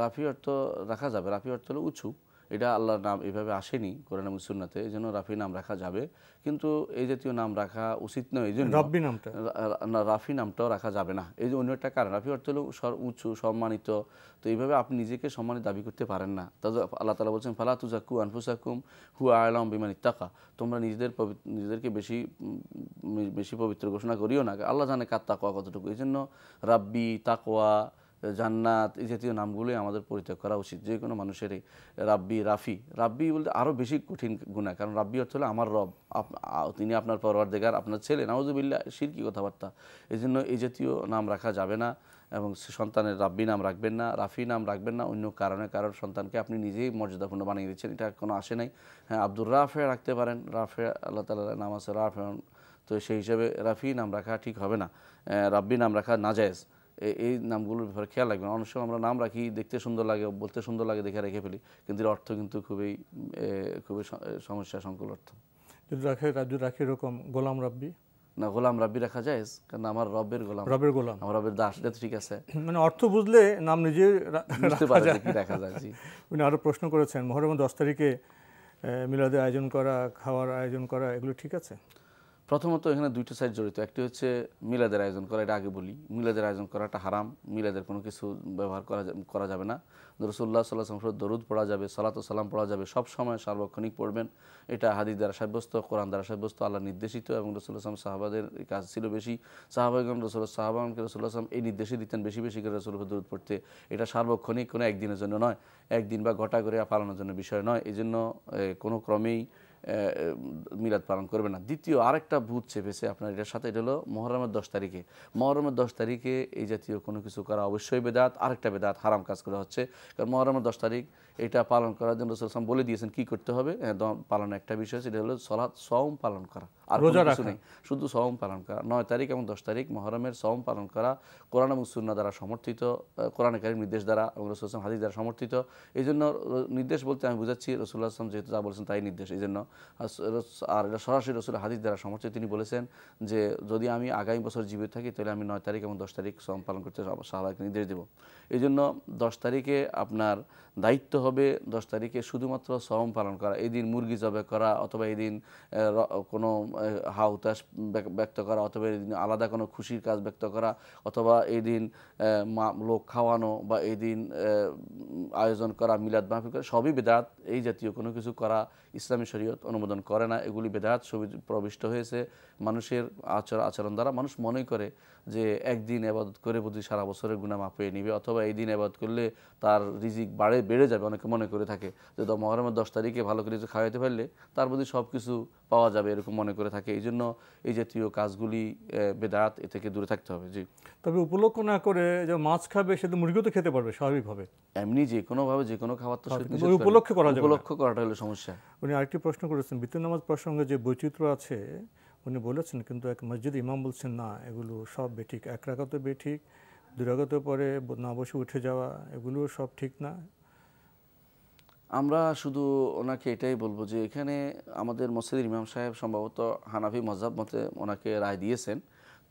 রাফি অর্থ রাখা যাবে রাফি অর্থ হলো উঁচু এটা আল্লাহর নাম এভাবে আসেনি কোরআন এবং সুন্নাতে এই জন্য রাফি নাম রাখা যাবে কিন্তু এই জাতীয় নাম রাখা উচিত নয় এই জন্য রাব্বি নামটা না রাফি নামটাও রাখা যাবে না এই যে অন্য একটা কারণ রাফি অর্থ সর উঁচু সম্মানিত তো এইভাবে আপনি নিজেকে সম্মানে দাবি করতে পারেন না তা আল্লাহ তালা বলছেন ফালা তুজাকু আনফুসাকুম হু আলম বিমান ইত্তাকা তোমরা নিজেদের নিজেদেরকে বেশি বেশি পবিত্র ঘোষণা করিও না আল্লাহ জানে কার তাকোয়া কতটুকু এই জন্য রাব্বি তাকোয়া জান্নাত এই জাতীয় নামগুলোই আমাদের পরিত্যাগ করা উচিত যে কোনো মানুষেরই রাব্বি রাফি রাব্বি বলতে আরও বেশি কঠিন গুণা কারণ রাব্বি অর্থ হলো আমার রব তিনি আপনার পরবার দেখার আপনার ছেলে শির শিরকি কথাবার্তা এই জন্য এই জাতীয় নাম রাখা যাবে না এবং সন্তানের রাব্বি নাম রাখবেন না রাফি নাম রাখবেন না অন্য কারণে কারণ সন্তানকে আপনি নিজেই মর্যাদাপূর্ণ বানিয়ে দিচ্ছেন এটা কোনো আসে নাই হ্যাঁ আব্দুর রাফে রাখতে পারেন রাফে আল্লাহ তাল নাম আছে রাফে তো সেই হিসাবে রাফি নাম রাখা ঠিক হবে না রাব্বি নাম রাখা নাজায়জ এই নামগুলোর ব্যাপারে খেয়াল রাখবেন অনেক সময় আমরা নাম রাখি দেখতে সুন্দর লাগে বলতে সুন্দর লাগে দেখে রেখে ফেলি কিন্তু এর অর্থ কিন্তু খুবই খুবই সমস্যা সংকুল অর্থ যদি রাখে যদি রাখি এরকম গোলাম রাব্বি না গোলাম রাব্বি রাখা যায় কারণ আমার রবের গোলাম রবের গোলাম আমার রবের দাস এটা ঠিক আছে মানে অর্থ বুঝলে নাম নিজে বুঝতে পারে কি রাখা যায় জি উনি আরো প্রশ্ন করেছেন মহরম দশ তারিখে মিলাদের আয়োজন করা খাওয়ার আয়োজন করা এগুলো ঠিক আছে প্রথমত এখানে দুইটা সাইড জড়িত একটি হচ্ছে মিলাদের আয়োজন করা এটা আগে বলি মিলাদের আয়োজন করাটা হারাম মিলাদের কোনো কিছু ব্যবহার করা করা যাবে না রসুল্লাহ সাল্লাহ সাল্লাম দরুদ পড়া যাবে সালাত সালাম পড়া যাবে সব সময় সার্বক্ষণিক পড়বেন এটা হাদি দ্বারা সাব্যস্ত কোরআন দ্বারা সাব্যস্ত আল্লাহ নির্দেশিত এবং রসুল্লাহ সাল্লাম সাহাবাদের কাজ ছিল বেশি সাহাবাগম রসুল্লাহ সাহাবাগমকে রসুল্লাহ সালাম এই নির্দেশই দিতেন বেশি বেশি করে রসুল দরুদ পড়তে এটা সার্বক্ষণিক কোনো একদিনের জন্য নয় একদিন বা ঘটা করে পালানোর জন্য বিষয় নয় এই জন্য কোনো ক্রমেই মিলাদ পালন করবে না দ্বিতীয় আরেকটা ভূত চেপেছে আপনার এটার সাথে এটা হলো মহরমের দশ তারিখে মহরমের দশ তারিখে এই জাতীয় কোনো কিছু করা অবশ্যই বেদাত আরেকটা বেদাত হারাম কাজ করা হচ্ছে কারণ মহরমের দশ তারিখ এটা পালন করার জন্য রসুল বলে দিয়েছেন কি করতে হবে পালন একটা বিষয় সেটা হলো সলাৎ সওম পালন করা আর রোজা রাখা নেই শুধু সওম পালন করা নয় তারিখ এবং দশ তারিখ মহরমের সওম পালন করা কোরআন এবং সুন্না দ্বারা সমর্থিত কোরআনকারীর নির্দেশ দ্বারা এবং রসুল আসলাম হাদিস দ্বারা সমর্থিত এই জন্য নির্দেশ বলতে আমি বুঝাচ্ছি রসুল্লাহ আসলাম যেহেতু যা বলেছেন তাই নির্দেশ এই জন্য আর এটা সরাসরি রসুল হাদিস দ্বারা সমর্থিত তিনি বলেছেন যে যদি আমি আগামী বছর জীবিত থাকি তাহলে আমি নয় তারিখ এবং দশ তারিখ সওম পালন করতে সবাইকে নির্দেশ দেবো এই জন্য দশ তারিখে আপনার দায়িত্ব হবে দশ তারিখে শুধুমাত্র শ্রম পালন করা এদিন মুরগি জবে করা অথবা এদিন কোনো হাউতাস ব্যক্ত করা অথবা এদিন আলাদা কোনো খুশির কাজ ব্যক্ত করা অথবা এদিন লোক খাওয়ানো বা এই দিন আয়োজন করা মিলাদ মাহফিল করা সবই বেদাত এই জাতীয় কোনো কিছু করা ইসলামী শরীয়ত অনুমোদন করে না এগুলি বেদাত ছবি প্রবিষ্ট হয়েছে মানুষের আচর আচরণ দ্বারা মানুষ মনে করে যে একদিন আবাদত করে বুঝি সারা বছরের গুণা মাপ পেয়ে নিবে অথবা এই দিন আবাদ করলে তার রিজিক বাড়ে বেড়ে যাবে অনেকে মনে করে থাকে যে মহরমের দশ তারিখে ভালো করে যে খাওয়াইতে পারলে তার প্রতি সব কিছু পাওয়া যাবে এরকম মনে করে থাকে এই জন্য এই জাতীয় কাজগুলি বেদাত এ থেকে দূরে থাকতে হবে জি তবে উপলক্ষ না করে যে মাছ খাবে সে তো মুরগিও তো খেতে পারবে স্বাভাবিকভাবে এমনি যে কোনোভাবে যে কোনো খাবার তো উপলক্ষ করা উপলক্ষ করাটা হলো সমস্যা উনি আরেকটি প্রশ্ন করেছেন বিতর নামাজ প্রসঙ্গে যে বৈচিত্র্য আছে উনি বলেছেন কিন্তু এক মসজিদ ইমাম বলছেন না এগুলো সব বেঠিক এক রাগত বেঠিক দুরাগত পরে না বসে উঠে যাওয়া এগুলো সব ঠিক না আমরা শুধু ওনাকে এটাই বলবো যে এখানে আমাদের মসজিদ ইমাম সাহেব সম্ভবত হানাফি মজাব মতে ওনাকে রায় দিয়েছেন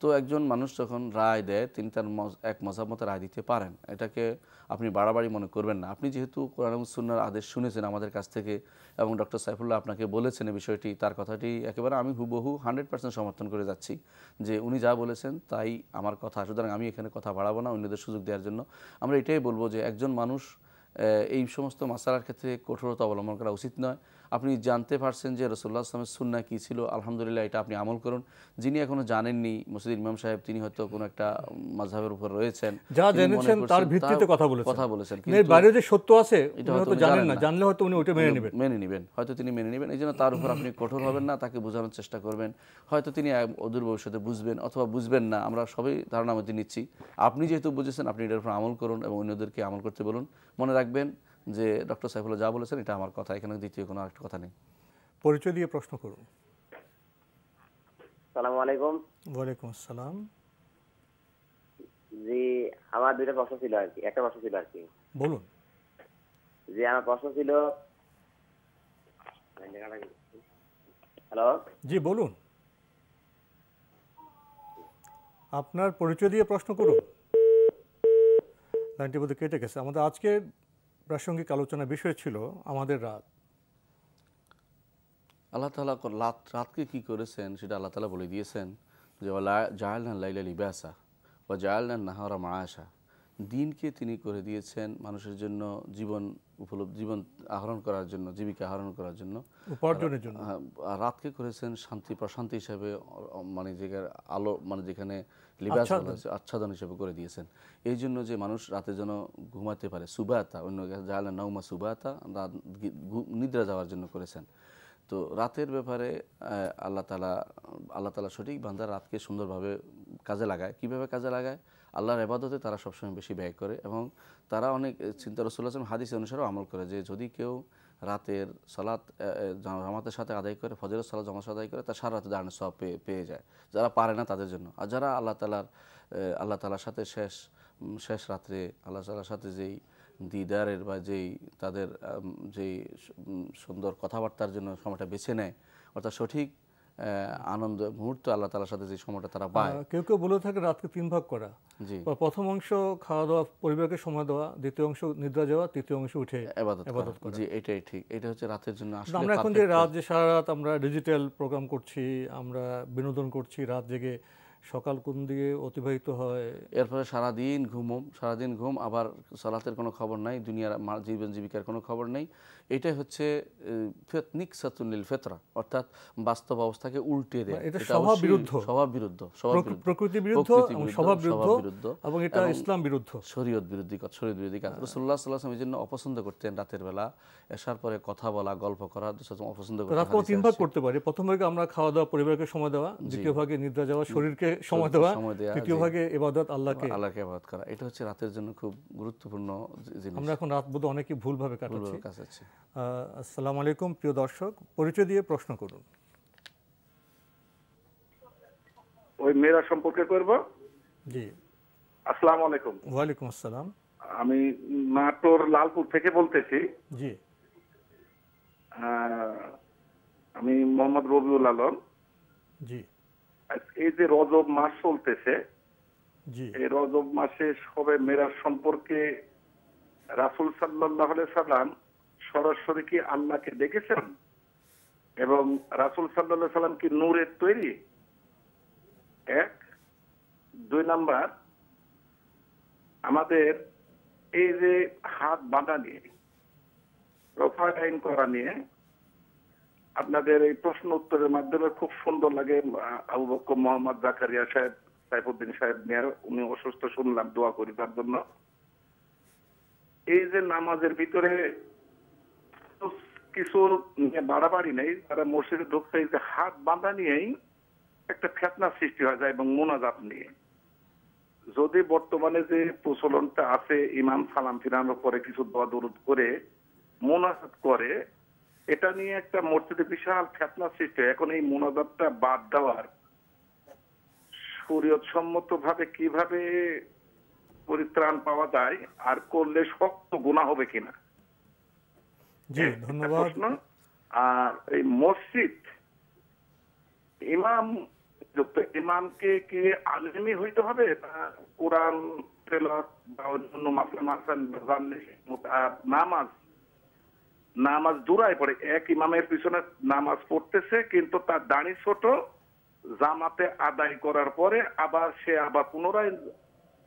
তো একজন মানুষ যখন রায় দেয় তিনি তার এক মজাব মতো রায় দিতে পারেন এটাকে আপনি বাড়াবাড়ি মনে করবেন না আপনি যেহেতু কোরআন সুন্নার আদেশ শুনেছেন আমাদের কাছ থেকে এবং ডক্টর সাইফুল্লাহ আপনাকে বলেছেন এই বিষয়টি তার কথাটি একেবারে আমি হুবহু হান্ড্রেড পার্সেন্ট সমর্থন করে যাচ্ছি যে উনি যা বলেছেন তাই আমার কথা সুতরাং আমি এখানে কথা বাড়াবো না অন্যদের সুযোগ দেওয়ার জন্য আমরা এটাই বলবো যে একজন মানুষ এই সমস্ত মাসালার ক্ষেত্রে কঠোরতা অবলম্বন করা উচিত নয় আপনি জানতে পারছেন যে রসোল্লা আসলামের সুন্না কী ছিল আলহামদুলিল্লাহ এটা আপনি আমল করুন যিনি এখনো জানেননি মসজিদ ইমাম সাহেব তিনি হয়তো কোনো একটা মাঝহের উপর রয়েছেন যা জেনেছেন তার ভিত্তিতে কথা বলে কথা বলেছেন মানে বাইরে যে সত্য আছে এটা হয়তো জানেন না জানলে হয়তো উনি ওইটা মেনে নেবেন মেনে নেবেন হয়তো তিনি মেনে নেবেন এই জন্য তার উপর আপনি কঠোর হবেন না তাকে বোঝানোর চেষ্টা করবেন হয়তো তিনি অদূর ভবিষ্যতে বুঝবেন অথবা বুঝবেন না আমরা সবই ধারণা মধ্যে নিচ্ছি আপনি যেহেতু বুঝেছেন আপনি এটার উপর আমল করুন এবং অন্যদেরকে আমল করতে বলুন মনে রাখবেন রাখবেন যে ডক্টর সাইফুল্লাহ যা বলেছেন এটা আমার কথা এখানে দ্বিতীয় কোনো একটা কথা নেই পরিচয় দিয়ে প্রশ্ন করুন সালাম আলাইকুম ওয়ালাইকুম আসসালাম জি আমার দুইটা প্রশ্ন ছিল আর কি একটা প্রশ্ন ছিল আর কি বলুন জি আমার প্রশ্ন ছিল হ্যালো জি বলুন আপনার পরিচয় দিয়ে প্রশ্ন করুন লাইনটি বোধহয় কেটে গেছে আমাদের আজকে প্রাসঙ্গিক আলোচনা বিষয় ছিল আমাদের রাত আল্লাহ তালা রাত রাতকে কী করেছেন সেটা আল্লাহ তালা বলে দিয়েছেন যে জায়াল লাইলা লিবাসা বা জায়াল নাহারা মায়াসা দিনকে তিনি করে দিয়েছেন মানুষের জন্য জীবন উপলব্ধ জীবন আহরণ করার জন্য জীবিকা আহরণ করার জন্য উপার্জনের জন্য হ্যাঁ, রাতকে করেছেন শান্তি প্রশান্তি হিসাবে মানে যেখানে আলো মানে যেখানে লিবাস আচ্ছাদন হিসেবে করে দিয়েছেন এই জন্য যে মানুষ রাতে যেন ঘুমাতে পারে সুবাতা অন্য জাহালা নৌমা সুবাতা রাত নিদ্রা যাওয়ার জন্য করেছেন তো রাতের ব্যাপারে আল্লাহ তালা আল্লাহ তালা সঠিক বান্ধার রাতকে সুন্দরভাবে কাজে লাগায় কিভাবে কাজে লাগায় আল্লাহর এবাদতে তারা সবসময় বেশি ব্যয় করে এবং তারা অনেক চিন্তা রসুল আসলাম হাদিস অনুসারেও আমল করে যে যদি কেউ রাতের সালাত জামাতের সাথে আদায় করে ফজরের সালাত জামাত আদায় করে তা সারা রাতে দাঁড়ানো সব পেয়ে পেয়ে যায় যারা পারে না তাদের জন্য আর যারা আল্লাহ তালার আল্লাহ তালার সাথে শেষ শেষ রাত্রে আল্লাহ তালার সাথে যেই দিদারের বা যেই তাদের যেই সুন্দর কথাবার্তার জন্য সময়টা বেছে নেয় অর্থাৎ সঠিক আনন্দ মুহূর্ত আল্লাহ তালার সাথে যে সময়টা তারা পায় কেউ কেউ বলে থাকে রাতকে তিন ভাগ করা জি প্রথম অংশ খাওয়া দাওয়া পরিবারকে সময় দেওয়া দ্বিতীয় অংশ নিদ্রা যাওয়া তৃতীয় অংশ উঠে জি এটাই ঠিক এটা হচ্ছে রাতের জন্য আসলে আমরা এখন যে রাত যে সারা রাত আমরা ডিজিটাল প্রোগ্রাম করছি আমরা বিনোদন করছি রাত জেগে সকাল কোন দিকে অতিবাহিত হয় এরপরে সারাদিন ঘুম সারাদিন ঘুম আবার সালাতের কোনো খবর নাই দুনিয়ার জীবন জীবিকার কোনো খবর নেই এটাই হচ্ছে ফেতনিক সাতুনিল ফেতরা অর্থাৎ বাস্তব অবস্থাকে উল্টে দেয় মানে এটা স্বভাব বিরুদ্ধ স্বভাব বিরুদ্ধ প্রকৃতি বিরুদ্ধ স্বভাব বিরুদ্ধ এবং এটা ইসলাম বিরুদ্ধ শরীয়ত বিরোধী কথা শরীয়ত বিরোধী কাজ হ্যাঁ। রাসূলুল্লাহ সাল্লাল্লাহু আলাইহি এজন্য অপছন্দ করতেন রাতের বেলা এশার পরে কথা বলা গল্প করা দুসাজম অপছন্দ করতেন রাত তিন ভাগ করতে পারে প্রথম ভাগে আমরা খাওয়া দাওয়া পরিবারকে সময় দেওয়া দ্বিতীয় ভাগে নিদ্রা যাওয়া শরীরকে সময় দেওয়া তৃতীয় ভাগে ইবাদত আল্লাহকে আল্লাহকে ইবাদত করা এটা হচ্ছে রাতের জন্য খুব গুরুত্বপূর্ণ জিনিস আমরা এখন রাত বোধ অনেকে ভুলভাবে কাটাচ্ছি আসসালামু আলাইকুম প্রিয় দর্শক পরিচয় দিয়ে প্রশ্ন করুন ওই মেয়েরা সম্পর্কে করব জি আসসালামু আলাইকুম ওয়ালাইকুম আসসালাম আমি নাটোর লালপুর থেকে বলতেছি জি আমি মোহাম্মদ রবিউল আলম জি এই যে রজব মাস চলতেছে জি এই রজব মাসে সবে মেরাজ সম্পর্কে রাসুল সাল্লাহ সাল্লাম সরাসরি কি আল্লাহকে দেখেছেন এবং রাসুল সাল্লা সাল্লাম কি নূরের তৈরি এক দুই নাম্বার আমাদের এই যে হাত বাঁধা নিয়ে রফার আইন করা নিয়ে আপনাদের এই প্রশ্ন উত্তরের মাধ্যমে খুব সুন্দর লাগে আবু বক্কর মোহাম্মদ জাকারিয়া সাহেব সাইফুদ্দিন সাহেব মেয়ার উনি অসুস্থ শুনলাম দোয়া করি তার জন্য এই যে নামাজের ভিতরে কিছুর বাড়াবাড়ি নেই তারা মসজিদে ঢুকতে যে হাত বাঁধা নিয়েই একটা ফেতনা সৃষ্টি হয়ে যায় এবং মোনাজাত নিয়ে যদি বর্তমানে যে প্রচলনটা আছে ইমাম সালাম ফিরানোর পরে কিছু দোয়া দরুদ করে মোনাজাত করে এটা নিয়ে একটা মসজিদে বিশাল ফেতনা সৃষ্টি হয় এখন এই মোনাজাতটা বাদ দেওয়ার শরীয়তসম্মত ভাবে কিভাবে পরিত্রাণ পাওয়া যায় আর করলে শক্ত গুণা হবে কিনা জি হ্যাঁ, ধন্যবাদ আর এই মসজিদ ইমাম ইমামকে কি আলেমি হইতে হবে কোরআন তেলত বা নামাজ নামাজ দূরায় পড়ে এক ইমামের পিছনে নামাজ পড়তেছে কিন্তু তার দাড়ি ছোট জামাতে আদায় করার পরে আবার সে আবার পুনরায়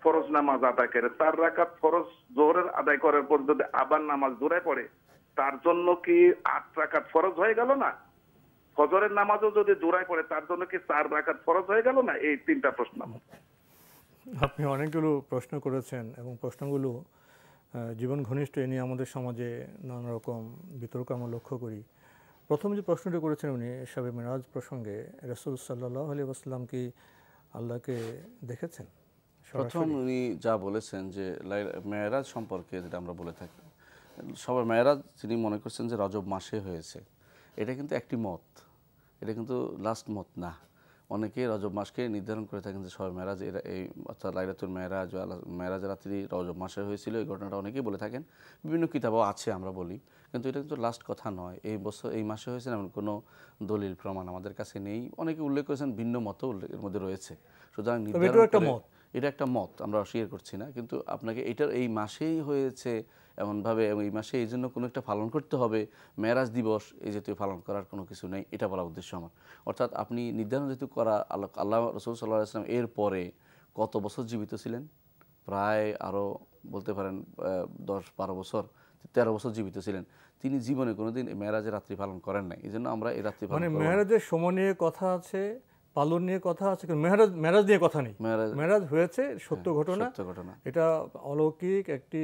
ফরজ নামাজ আদায় করে তার রাখা ফরজ জোহরের আদায় করার পর যদি আবার নামাজ দূরায় পড়ে তার জন্য কি আট রাখাত ফরজ হয়ে গেল না ফজরের নামাজও যদি জোড়ায় পড়ে তার জন্য কি চার রাকাত ফরজ হয়ে গেল না এই তিনটা প্রশ্ন আপনি অনেকগুলো প্রশ্ন করেছেন এবং প্রশ্নগুলো জীবন ঘনিষ্ঠ এ নিয়ে আমাদের সমাজে নানা রকম বিতর্ক আমরা লক্ষ্য করি প্রথম যে প্রশ্নটি করেছেন উনি সাবে মিরাজ প্রসঙ্গে রসুল সাল্লাহ আলী আসলাম কি আল্লাহকে দেখেছেন প্রথম উনি যা বলেছেন যে মেয়েরাজ সম্পর্কে যেটা আমরা বলে থাকি সবাই মেয়েরা যিনি মনে করছেন যে রজব মাসে হয়েছে এটা কিন্তু একটি মত এটা কিন্তু লাস্ট মত না অনেকে রজব মাসকে নির্ধারণ করে থাকেন যে সবাই মেয়েরাজ এরা এই অর্থাৎ লাইলাতুল মেয়েরাজ মেয়েরাজ রাত্রি রজব মাসে হয়েছিল এই ঘটনাটা অনেকেই বলে থাকেন বিভিন্ন কিতাবও আছে আমরা বলি কিন্তু এটা কিন্তু লাস্ট কথা নয় এই বছর এই মাসে হয়েছে এমন কোনো দলিল প্রমাণ আমাদের কাছে নেই অনেকে উল্লেখ করেছেন ভিন্ন মত এর মধ্যে রয়েছে সুতরাং নির্ধারণ এটা একটা মত আমরা অস্বীকার করছি না কিন্তু আপনাকে এটার এই মাসেই হয়েছে এমনভাবে এই মাসে এই জন্য কোনো একটা পালন করতে হবে মেরাজ দিবস এই জাতীয় পালন করার কোনো কিছু নেই এটা বলা উদ্দেশ্য আমার অর্থাৎ আপনি নির্ধারণ যেহেতু করা আল্লাহ আল্লাহ রসুল সাল্লাহ আসলাম এর পরে কত বছর জীবিত ছিলেন প্রায় আরও বলতে পারেন দশ বারো বছর তেরো বছর জীবিত ছিলেন তিনি জীবনে কোনোদিন মেয়েরাজের রাত্রি পালন করেন নাই এই জন্য আমরা এই রাত্রি মানে মেয়েরাজের সময় নিয়ে কথা আছে পালন নিয়ে কথা আছে কিন্তু মেহরাজ মেহরাজ নিয়ে কথা নেই মেহরাজ হয়েছে সত্য হ্যাঁ, ঘটনা ঘটনা এটা অলৌকিক একটি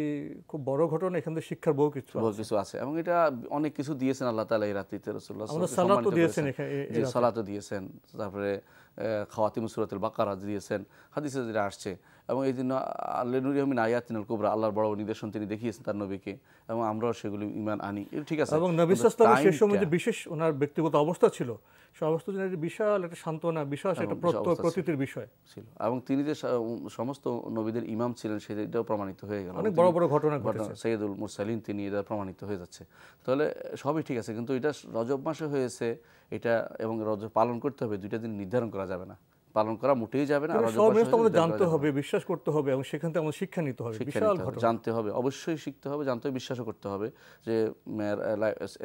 খুব বড় ঘটনা এখান থেকে শিক্ষার বহু কিছু বহু কিছু আছে এবং এটা অনেক কিছু দিয়েছেন আল্লাহ তালা এই রাত্রিতে রসুল্লাহ সালাতও দিয়েছেন সালাতও দিয়েছেন তারপরে খাওয়াতিম সুরাতুল বাকারা দিয়েছেন হাদিসে যেটা আসছে এবং এই জন্য আল্লেনুরি হমিন আয়াতিনুল কুবরা আল্লাহর বড় নির্দেশন তিনি দেখিয়েছেন তার নবীকে এবং আমরাও সেগুলি ইমান আনি ঠিক আছে এবং নবী সময় যে বিশেষ ওনার ব্যক্তিগত অবস্থা ছিল সে অবস্থা জন্য বিশাল একটা সান্ত্বনা বিশ্বাস একটা প্রত্যয় প্রতীতির বিষয় ছিল এবং তিনি যে সমস্ত নবীদের ইমাম ছিলেন সেটাও প্রমাণিত হয়ে গেল অনেক বড় বড় ঘটনা ঘটনা সৈয়দুল মুরসালিন তিনি এটা প্রমাণিত হয়ে যাচ্ছে তাহলে সবই ঠিক আছে কিন্তু এটা রজব মাসে হয়েছে এটা এবং রজব পালন করতে হবে দুইটা দিন নির্ধারণ করা যাবে না পালন করা মোটেই যাবে না আমাদের জানতে হবে বিশ্বাস করতে হবে এবং সেখান থেকে আমাদের শিক্ষা নিতে হবে বিশাল জানতে হবে অবশ্যই শিখতে হবে জানতে হবে বিশ্বাসও করতে হবে যে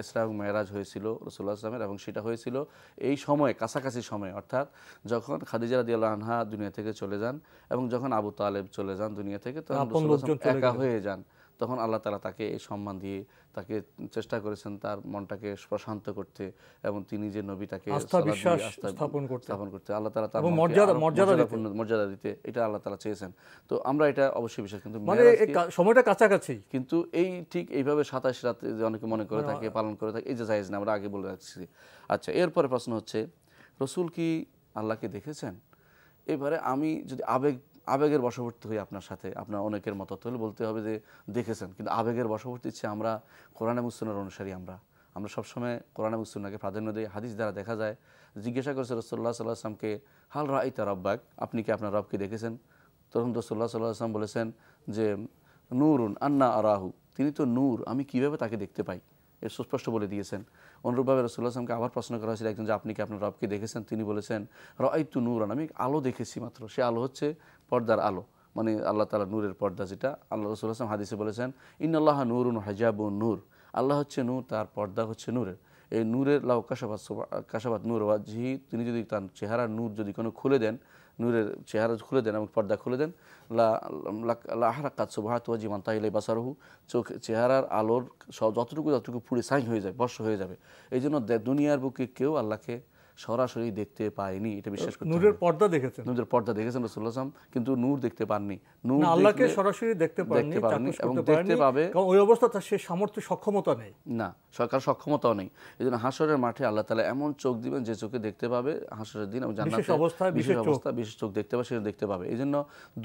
এসরা এবং মেয়েরাজ হয়েছিল রসুল্লাহ ইসলামের এবং সেটা হয়েছিল এই সময়ে কাছাকাছি সময়ে অর্থাৎ যখন খাদিজা রাদিয়াল্লাহ আনহা দুনিয়া থেকে চলে যান এবং যখন আবু তালেব চলে যান দুনিয়া থেকে তখন একা হয়ে যান তখন আল্লাহ তালা তাকে এই সম্মান দিয়ে তাকে চেষ্টা করেছেন তার মনটাকে প্রশান্ত করতে এবং তিনি যে নবী তাকে স্থাপন করতে আল্লাহ তালা তার মর্যাদা মর্যাদা দিতে এটা আল্লাহ তালা চেয়েছেন তো আমরা এটা অবশ্যই বিশ্বাস কিন্তু মানে সময়টা কাছাকাছি কিন্তু এই ঠিক এইভাবে সাতাশ রাতে যে অনেকে মনে করে থাকে পালন করে থাকে এই যে জাহেজ না আমরা আগে বলে রাখছি আচ্ছা এরপরে প্রশ্ন হচ্ছে রসুল কি আল্লাহকে দেখেছেন এবারে আমি যদি আবেগ আবেগের বশবর্তী হয়ে আপনার সাথে আপনার অনেকের মতো তাহলে বলতে হবে যে দেখেছেন কিন্তু আবেগের বশবর্তী ইচ্ছে আমরা কোরআন এবং অনুসারী আমরা আমরা সবসময় কোরআন এবং প্রাধান্য দিই হাদিস দ্বারা দেখা যায় জিজ্ঞাসা করেছে রসোল্লা সাল্লাহ আসলামকে হাল রাইতা রব্বাক আপনি কি আপনার রবকে দেখেছেন তখন রসোল্লা সাল্লাহ আসলাম বলেছেন যে নূরুন আন্না আরাহু তিনি তো নূর আমি কিভাবে তাকে দেখতে পাই এর সুস্পষ্ট বলে দিয়েছেন অনুরূপভাবে রসুল্লাহ আসলামকে আবার প্রশ্ন করা হয়েছিল একজন যে আপনি কি আপনার রবকে দেখেছেন তিনি বলেছেন রয়তু নূরান আমি আলো দেখেছি মাত্র সে আলো হচ্ছে পর্দার আলো মানে আল্লাহ তালা নূরের পর্দা যেটা আল্লাহ রসুল আসলাম হাদিসে বলেছেন আল্লাহ নুরুন হাজাবুন নূর আল্লাহ হচ্ছে নূর তার পর্দা হচ্ছে নূরের এই নূরের লাউ কাশাবাদ কাশাবাদ নূর জিহি তিনি যদি তার চেহারা নূর যদি কোনো খুলে দেন নূরের চেহারা খুলে দেন এবং পর্দা খুলে দেন লাহারা কাজ সুবাহাত ওয়াজি মান্তা ইলাই বাসারহু চোখ চেহারার আলোর যতটুকু যতটুকু পুড়ে সাইন হয়ে যায় বর্ষ হয়ে যাবে এই জন্য দুনিয়ার বুকে কেউ আল্লাহকে সরাসরি দেখতে পাইনি এটা বিশ্বাস করতে নূরের পর্দা দেখেছেন নূরের পর্দা দেখেছেন রাসূলুল্লাহ সাল্লাম কিন্তু নূর দেখতে পাননি নূর আল্লাহকে সরাসরি দেখতে পাননি এবং দেখতে পাবে কারণ ওই অবস্থা তার সে সামর্থ্য সক্ষমতা নেই না সরকার সক্ষমতাও নেই এজন্য হাসরের মাঠে আল্লাহ তাআলা এমন চোখ দিবেন যে চোখে দেখতে পাবে হাসরের দিন এবং জান্নাতে বিশেষ অবস্থা বিশেষ অবস্থা বিশেষ চোখ দেখতে পাবে সেটা দেখতে পাবে এজন্য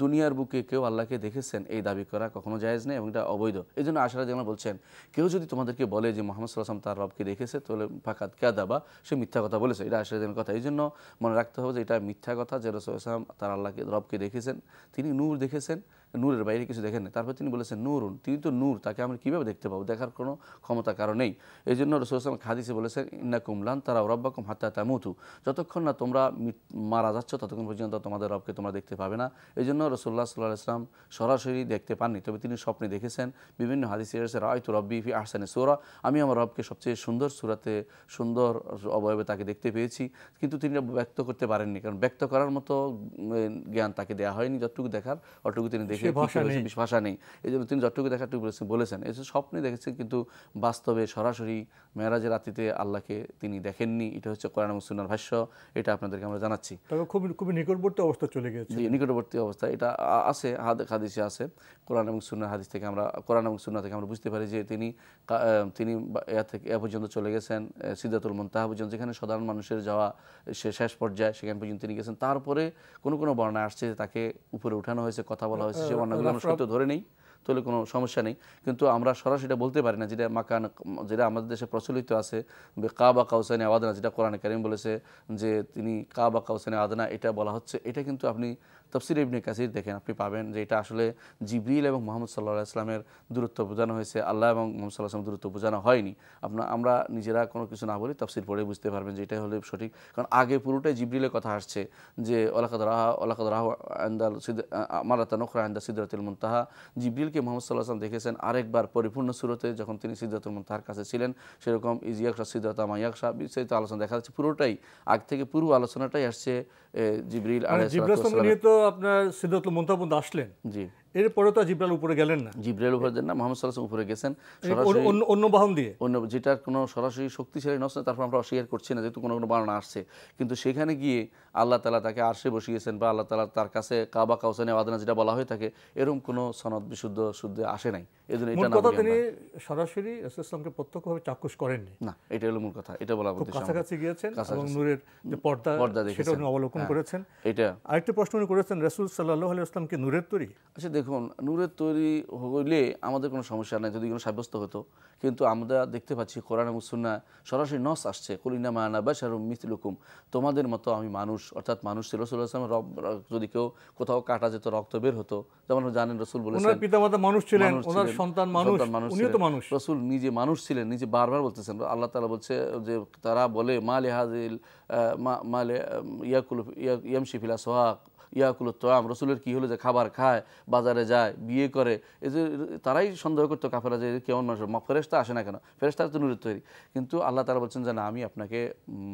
দুনিয়ার বুকে কেউ আল্লাহকে দেখেছেন এই দাবি করা কখনো জায়েজ নেই এবং এটা অবৈধ এজন্য আশারা জানা বলছেন কেউ যদি তোমাদেরকে বলে যে মোহাম্মদ সাল্লাল্লাহু আলাইহি ওয়াসাল্লাম তার রবকে দেখেছে তাহলে ফাকাত কাদাবা সে মিথ্যা কথা বলেছে এটা সেদিন কথা এই জন্য মনে রাখতে হবে যে এটা মিথ্যা কথা যে রসুল ইসলাম তার আল্লাহকে রবকে দেখেছেন তিনি নূর দেখেছেন নূরের বাইরে কিছু দেখেন না তারপর তিনি বলেছেন নূরুন তিনি তো নূর তাকে আমরা কীভাবে দেখতে পাবো দেখার কোনো ক্ষমতা কারণ নেই এই জন্য রসুলাম খাদিসে বলেছেন ইন্না কুমলান তারা রব্বাকুম হাত্তা তামুতু যতক্ষণ না তোমরা মারা যাচ্ছ ততক্ষণ পর্যন্ত তোমাদের রবকে তোমরা দেখতে পাবে না এই জন্য রসুল্লাহ সাল্লাহ ইসলাম সরাসরি দেখতে পাননি তবে তিনি স্বপ্নে দেখেছেন বিভিন্ন হাদিসে রয়েছে রায়তু রব্বি ফি আহসানে সোরা আমি আমার রবকে সবচেয়ে সুন্দর সুরাতে সুন্দর অবয়বে তাকে দেখতে পেয়েছি কিন্তু তিনি ব্যক্ত করতে পারেননি কারণ ব্যক্ত করার মতো জ্ঞান তাকে দেওয়া হয়নি যতটুকু দেখার অতটুকু তিনি দেখে ভাষা নেই ভাষা নেই এই জন্য তিনি যতটুকু দেখাটুকু বলেছেন এই স্বপ্নে দেখেছেন কিন্তু বাস্তবে সরাসরি মেয়েরাজের রাতিতে আল্লাহকে তিনি দেখেননি এটা হচ্ছে কোরআন এবং ভাষ্য এটা আপনাদেরকে আমরা জানাচ্ছি তবে খুব খুবই নিকটবর্তী অবস্থা চলে গেছে নিকটবর্তী অবস্থা এটা আছে হাদিসে আছে কোরআন এবং সুনার হাদিস থেকে আমরা কোরআন এবং সুনা থেকে আমরা বুঝতে পারি যে তিনি তিনি এ থেকে এ পর্যন্ত চলে গেছেন সিদ্ধাতুল মন্তাহা পর্যন্ত যেখানে সাধারণ মানুষের যাওয়া সে শেষ পর্যায়ে সেখানে পর্যন্ত তিনি গেছেন তারপরে কোনো কোনো বর্ণায় আসছে তাকে উপরে উঠানো হয়েছে কথা বলা হয়েছে সে বর্ণাগুলো আমরা সত্য ধরে নেই তাহলে কোনো সমস্যা নেই কিন্তু আমরা সরাসরি বলতে পারি না যেটা মাকান যেটা আমাদের দেশে প্রচলিত আছে কা বা কাউসানি আওয়াদনা যেটা কোরআন কারিম বলেছে যে তিনি কা বা কাউসানি আদনা এটা বলা হচ্ছে এটা কিন্তু আপনি তফসির ইবনে কাসির দেখেন আপনি পাবেন যে এটা আসলে জিবরিল এবং মোহাম্মদ সাল্লাহ আসলামের দূরত্ব বোঝানো হয়েছে আল্লাহ এবং মোহাম্মদ সাল্লাহ আসলাম দূরত্ব বোঝানো হয়নি আপনার আমরা নিজেরা কোনো কিছু না বলি তফসির পড়ে বুঝতে পারবেন যে এটাই হলে সঠিক কারণ আগে পুরোটাই জিবরিলের কথা আসছে যে ওলাকাদ রাহা ওলাকাদ রাহ আন্দাল সিদ মালাতা নখরা আন্দা সিদ্দাতুল মুনতাহা জিবরিলকে মোহাম্মদ সাল্লাহ আসলাম দেখেছেন আরেকবার পরিপূর্ণ সুরতে যখন তিনি সিদ্দাতুল মুনতাহার কাছে ছিলেন সেরকম ইজিয়াকশা সিদ্দাতা মাইয়াকশা বিস্তারিত আলোচনা দেখা যাচ্ছে পুরোটাই আগ থেকে পুরো আলোচনাটাই আসছে জিব্রিল মানে আলাইহিস সালাম জিব্রিল নিয়ে তো আপনার সিদ্ধাতুল মুনতাবুন আসলেন জি এরপরে তো জিব্রাল উপরে গেলেন না জিব্রাল উপরে গেলেন না মোহাম্মদ সাল্লাহ উপরে গেছেন সরাসরি অন্য বাহন দিয়ে অন্য যেটার কোনো সরাসরি শক্তিশালী নষ্ট তারপর আমরা অস্বীকার করছি না যেহেতু কোনো কোনো বারণা আসছে কিন্তু সেখানে গিয়ে আল্লাহ তালা তাকে আর্শে বসিয়েছেন বা আল্লাহ তালা তার কাছে কাবা কাউসানে আদানা যেটা বলা হয়ে থাকে এরকম কোনো সনদ বিশুদ্ধ শুদ্ধ আসে নাই এই জন্য এটা কথা তিনি সরাসরি ইসলামকে প্রত্যক্ষভাবে চাক্ষুষ করেননি না এটা হলো মূল কথা এটা বলা খুব কাছাকাছি গিয়েছেন এবং নূরের যে পর্দা সেটা অবলোকন হ্যাঁ, করেছেন এটা আরেকটা প্রশ্ন উনি করেছেন রাসূল সাল্লাল্লাহু আলাইহি ওয়াসাল্লাম কি নূরের তৈরি আচ্ছা দেখুন নূরের তৈরি হইলে আমাদের কোনো সমস্যা নাই যদি কোনো সাব্যস্ত হতো কিন্তু আমরা দেখতে পাচ্ছি কোরআন মুসুন্না সরাসরি নস আসছে কলিনা মায়ানা বা সারুম মিথিলুকুম তোমাদের মতো আমি মানুষ অর্থাৎ মানুষ ছিল রসুল আসলাম রব যদি কেউ কোথাও কাটা যেত রক্ত বের হতো যেমন জানেন রসুল বলেছেন পিতামাতা মানুষ ছিলেন ওনার সন্তান মানুষ উনিও তো মানুষ রসুল নিজে মানুষ ছিলেন নিজে বারবার বলতেছেন আল্লাহ তালা বলছে যে তারা বলে মা লেহাজিল মা মা ইয়াকুল ইয়ামশি ফিলা সোহাক ইয়াকুল তোয়াম রসুলের কি হলো যে খাবার খায় বাজারে যায় বিয়ে করে এই যে তারাই সন্দেহ করতো কাফেরা যে কেমন মানুষ ফেরেস্তা আসে না কেন ফেরেস্তা তো নুরের তৈরি কিন্তু আল্লাহ তারা বলছেন যে না আমি আপনাকে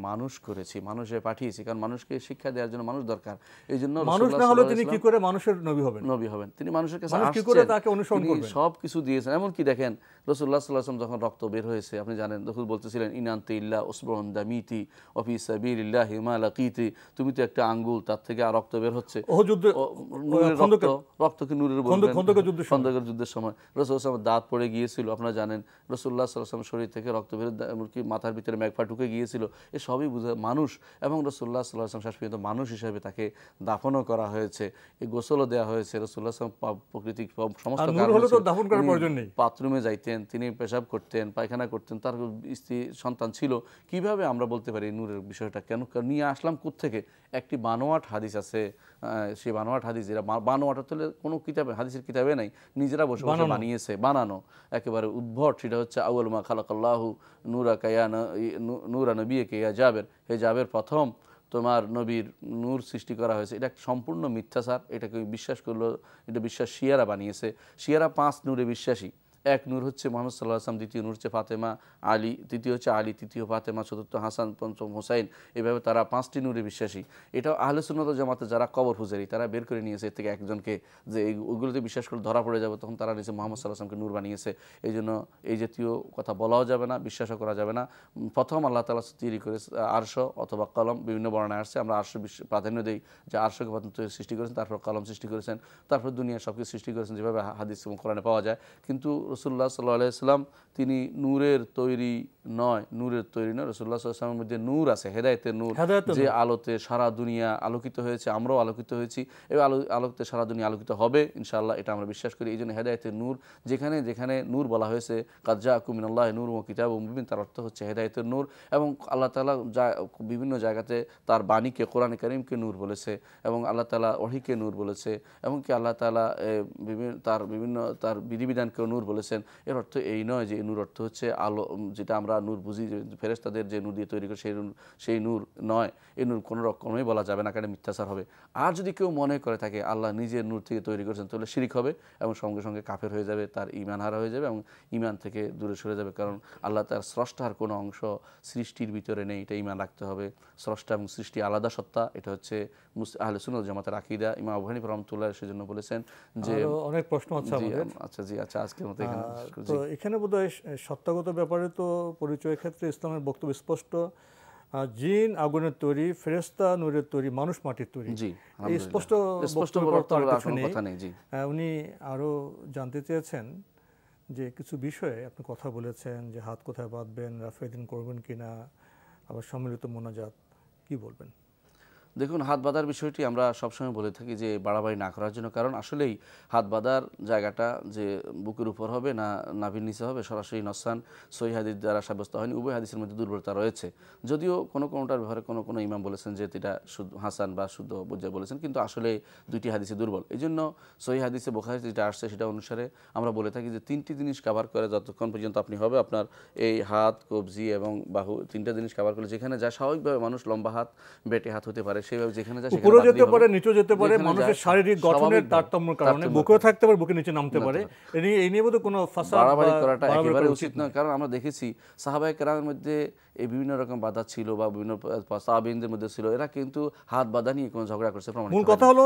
মানুষ করেছি মানুষে পাঠিয়েছি কারণ মানুষকে শিক্ষা দেওয়ার জন্য মানুষ দরকার এই জন্য মানুষ না হলে তিনি কি করে মানুষের নবী হবেন নবী হবেন তিনি মানুষের কাছে সব কিছু দিয়েছেন এমনকি দেখেন রসুল্লাহ সাল্লাহাম যখন রক্ত বের হয়েছে আপনি জানেন রসুল বলতেছিলেন ইনান্তে ইল্লা ওসবন দামিতি অফি সাবির ইল্লা কিতি তুমি তো একটা আঙ্গুল তার থেকে আর রক্ত বের হচ্ছে রক্ত রক্তকে নূরের খন্দকের যুদ্ধের সময় রসুল দাঁত পড়ে গিয়েছিল আপনারা জানেন রসুল্লাহ সাল্লাহাম শরীর থেকে রক্ত বের এমনকি মাথার ভিতরে ম্যাগফা ঢুকে গিয়েছিল এ সবই বুঝে মানুষ এবং রসুল্লাহ সাল্লাহাম শেষ পর্যন্ত মানুষ হিসেবে তাকে দাফনও করা হয়েছে এই গোসলও দেওয়া হয়েছে রসুল্লাহ আসলাম প্রাকৃতিক সমস্ত বাথরুমে যাইতেন করতেন তিনি পেশাব করতেন পায়খানা করতেন তার স্ত্রী সন্তান ছিল কিভাবে আমরা বলতে পারি নূরের বিষয়টা কেন নিয়ে আসলাম থেকে একটি বানোয়াট হাদিস আছে সেই বানোয়াট হাদিস যেটা বানোয়াট তাহলে কোনো কিতাবে হাদিসের কিতাবে নাই নিজেরা বসে বসে বানিয়েছে বানানো একেবারে উদ্ভট সেটা হচ্ছে আউল মা খালাকাল্লাহু নূরা কায়া নূরা নবী কেয়া যাবের হে যাবের প্রথম তোমার নবীর নূর সৃষ্টি করা হয়েছে এটা সম্পূর্ণ মিথ্যা মিথ্যাচার এটাকে বিশ্বাস করলো এটা বিশ্বাস শিয়ারা বানিয়েছে শিয়ারা পাঁচ নূরে বিশ্বাসী এক নূর হচ্ছে মোহাম্মদ সাল্লাহ আসলাম দ্বিতীয় নূর হচ্ছে ফাতেমা আলী তৃতীয় হচ্ছে আলী তৃতীয় ফাতেমা চতুর্থ হাসান পঞ্চম হোসাইন এভাবে তারা পাঁচটি নূরে বিশ্বাসী এটাও আহলেসুন্নত জামাতে যারা কবর হুজারি তারা বের করে নিয়েছে এর থেকে একজনকে যে ওইগুলোতে বিশ্বাস করে ধরা পড়ে যাবে তখন তারা নিজে মোহাম্মদ সাল্লাহ আসলামকে নূর বানিয়েছে এই জন্য এই জাতীয় কথা বলাও যাবে না বিশ্বাসও করা যাবে না প্রথম আল্লাহ তালা তৈরি করে আর্শ অথবা কলম বিভিন্ন বর্ণায় আসছে আমরা আর্শ প্রাধান্য দিই যে আর্শকে প্রথম সৃষ্টি করেছেন তারপর কলম সৃষ্টি করেছেন তারপর দুনিয়া সবকে সৃষ্টি করেছেন যেভাবে হাদিস এবং কোরআনে পাওয়া যায় কিন্তু রসুল্লাহ সাল্লাহ সাল্লাম তিনি নূরের তৈরি নয় নূরের তৈরি নয় রসুল্লাহ মধ্যে নূর আছে হেদায়তের নূর যে আলোতে সারা দুনিয়া আলোকিত হয়েছে আমরাও আলোকিত হয়েছি এবার আলো আলোতে সারা দুনিয়া আলোকিত হবে ইনশাআল্লাহ এটা আমরা বিশ্বাস করি এই জন্য হেদায়তের নূর যেখানে যেখানে নূর বলা হয়েছে কাজা কুমিনাল্লাহ নূর ও কিতাব মুবিন তার অর্থ হচ্ছে হেদায়তের নূর এবং আল্লাহ তালা যা বিভিন্ন জায়গাতে তার বাণীকে কোরআন করিমকে নূর বলেছে এবং আল্লাহ তালা অহিকে নূর বলেছে এমনকি আল্লাহ তালা বিভিন্ন তার বিভিন্ন তার বিধিবিধানকেও নূর বলেছেন এর অর্থ এই নয় যে নূর অর্থ হচ্ছে আলো যেটা আমরা নূর বুঝি ফেরেস্তাদের যে নূর দিয়ে তৈরি করে সেই সেই নূর নয় এই নূর কোনো রকমই বলা যাবে না কারণ মিথ্যাচার হবে আর যদি কেউ মনে করে থাকে আল্লাহ নিজের নূর থেকে তৈরি করেছেন তাহলে শিরিক হবে এবং সঙ্গে সঙ্গে কাফের হয়ে যাবে তার ইমান হারা হয়ে যাবে এবং ইমান থেকে দূরে সরে যাবে কারণ আল্লাহ তার স্রষ্টার কোনো অংশ সৃষ্টির ভিতরে নেই এটা ইমান রাখতে হবে স্রষ্টা এবং সৃষ্টি আলাদা সত্তা এটা হচ্ছে আহলে সুনত জামাতের আকিদা ইমা আবহানি রহমতুল্লাহ সেজন্য বলেছেন যে অনেক প্রশ্ন আছে আচ্ছা জি আচ্ছা আজকের মতো এখানে বোধহয় সত্যাগত ব্যাপারে তো পরিচয়ের ক্ষেত্রে ইসলামের বক্তব্য স্পষ্ট জিন আগুনের তৈরি ফেরেস্তা নূরের তৈরি মানুষ মাটির তৈরি স্পষ্ট উনি আরো জানতে চেয়েছেন যে কিছু বিষয়ে আপনি কথা বলেছেন যে হাত কোথায় বাঁধবেন রাফেদিন করবেন কিনা আবার সম্মিলিত মোনাজাত কি বলবেন দেখুন হাত বাঁধার বিষয়টি আমরা সবসময় বলে থাকি যে বাড়াবাড়ি না করার জন্য কারণ আসলেই হাত বাঁধার জায়গাটা যে বুকের উপর হবে না নাভির নিচে হবে সরাসরি নসান সই হাদিস দ্বারা সাব্যস্ত হয়নি উভয় হাদিসের মধ্যে দুর্বলতা রয়েছে যদিও কোনো কোনোটার ব্যবহারে কোনো কোনো ইমাম বলেছেন যে এটা শুদ্ধ হাসান বা শুদ্ধ বোঝা বলেছেন কিন্তু আসলে দুইটি হাদিসে দুর্বল এই জন্য সই হাদিসে বোখারি যেটা আসছে সেটা অনুসারে আমরা বলে থাকি যে তিনটি জিনিস কাভার করে যতক্ষণ পর্যন্ত আপনি হবে আপনার এই হাত কবজি এবং বাহু তিনটা জিনিস কাভার করলে যেখানে যা স্বাভাবিকভাবে মানুষ লম্বা হাত বেটে হাত হতে পারে পারে সেভাবে যেখানে যায় উপরে যেতে পারে নিচে যেতে পারে মানুষের শারীরিক গঠনের তারতম্যের কারণে বুকেও থাকতে পারে বুকে নিচে নামতে পারে এই নিয়ে বোধ কোনো ফাসাদ বাড়াবাড়ি করাটা একেবারে উচিত নয় কারণ আমরা দেখেছি সাহাবায়ে কেরামের মধ্যে এই বিভিন্ন রকম বাধা ছিল বা বিভিন্ন সাহাবিনদের মধ্যে ছিল এরা কিন্তু হাত বাধা নিয়ে কোনো ঝগড়া করছে মূল কথা হলো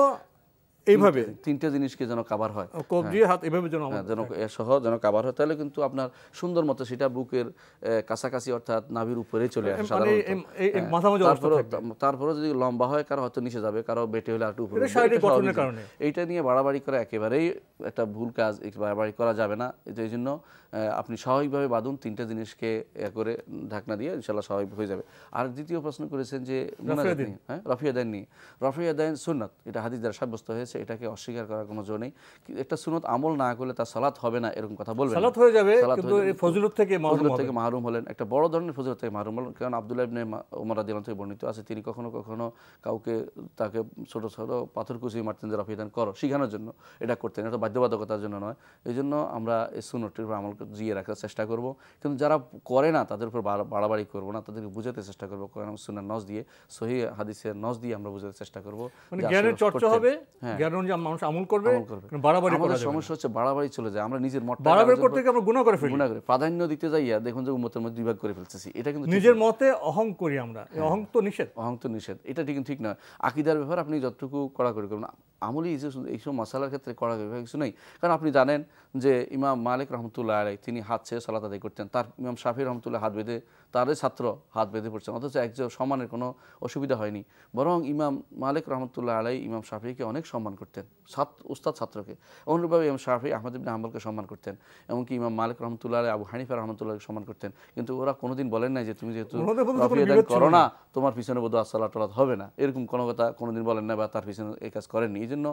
এইভাবে তিনটে জিনিসকে যেন কাভার হয় কবজি হ্যাঁ। হাত এভাবে যেন হ্যাঁ, যেন সহ যেন কাভার হয় তাহলে কিন্তু আপনার সুন্দর মতো সেটা বুকের কাছাকাছি অর্থাৎ নাভির উপরে চলে আসে মানে হ্যাঁ। তারপরে যদি লম্বা হয় কারো হয়তো নিচে যাবে কারো বেটে হলে একটু উপরে এইটা নিয়ে বাড়াবাড়ি করা একেবারেই একটা ভুল কাজ বাড়াবাড়ি করা যাবে না এই জন্য আপনি স্বাভাবিকভাবে বাঁধুন তিনটা জিনিসকে করে ঢাকনা দিয়ে ইনশাল্লাহ স্বাভাবিক হয়ে যাবে আর দ্বিতীয় প্রশ্ন করেছেন যে হ্যাঁ রফিয়াদান নিয়ে রফিয়াদান সুনত এটা হাদিস দ্বারা সাব্যস্ত হয়েছে এটাকে অস্বীকার করার কোনো জোর নেই একটা সুনত আমল না করলে তার সালাত হবে না এরকম কথা বলবে সালাত হয়ে যাবে কিন্তু থেকে মাহরুম থেকে মাহরুম হলেন একটা বড় ধরনের ফজিলত থেকে মাহরুম হলেন কারণ আব্দুল্লাহ ইবনে ওমর রাদিয়াল্লাহু থেকে বর্ণিত আছে তিনি কখনো কখনো কাউকে তাকে ছোট ছোট পাথর কুচি মারতেন যে রফিয়াদান করো শিখানোর জন্য এটা করতেন এটা বাধ্যবাধকতার জন্য নয় এই জন্য আমরা এই সুনতটির উপর আমল জিয়ে রাখার চেষ্টা করব কিন্তু যারা করে না তাদের উপর বাড়াবাড়ি করব না তাদেরকে বুঝাতে চেষ্টা করবো কোরআন সুন্নার নজ দিয়ে সহি হাদিসের নজ দিয়ে আমরা বুঝাতে চেষ্টা করবো মানে জ্ঞানের চর্চা হবে হ্যাঁ। জ্ঞান মানুষ আমল করবে বাড়াবাড়ি আমাদের সমস্যা হচ্ছে বাড়াবাড়ি চলে যায় আমরা নিজের মত বাড়াবাড়ি করতে আমরা গুণা করে ফেলি করে প্রাধান্য দিতে যাইয়া দেখুন যে উম্মতের মধ্যে বিভাগ করে ফেলতেছি এটা কিন্তু নিজের মতে অহং করি আমরা হ্যাঁ। অহং তো নিষেধ অহং তো নিষেধ এটা ঠিক ঠিক না আকিদার ব্যাপার আপনি যতটুকু কড়াকড়ি করবেন আমলি এই সব মশালার ক্ষেত্রে কড়া কিছু নেই কারণ আপনি জানেন যে ইমাম মালিক রহমতুল্লাহ আলাই তিনি হাত ছেড়ে সালাত আদায় করতেন তার ইমাম শাফি রহমতুল্লাহ হাত বেঁধে তারই ছাত্র হাত বেঁধে পড়ছেন অথচ একজন সম্মানের কোনো অসুবিধা হয়নি বরং ইমাম মালিক রহমতুল্লাহ আলাই ইমাম শাফিকে অনেক সম্মান করতেন ছাত্র উস্তাদ ছাত্রকে অনুরূপভাবে ইমাম শাফি আহমদ ইবিন আহম্বলকে সম্মান করতেন এমনকি ইমাম মালিক রহমতুল্লাহ আলাই আবু হানিফা রহমতুল্লাহকে সম্মান করতেন কিন্তু ওরা কোনোদিন বলেন নাই যে তুমি যেহেতু করো না তোমার পিছনে বোধ আসলাহ টলাত হবে না এরকম কোনো কথা কোনোদিন বলেন না বা তার পিছনে এই কাজ করেননি এই জন্য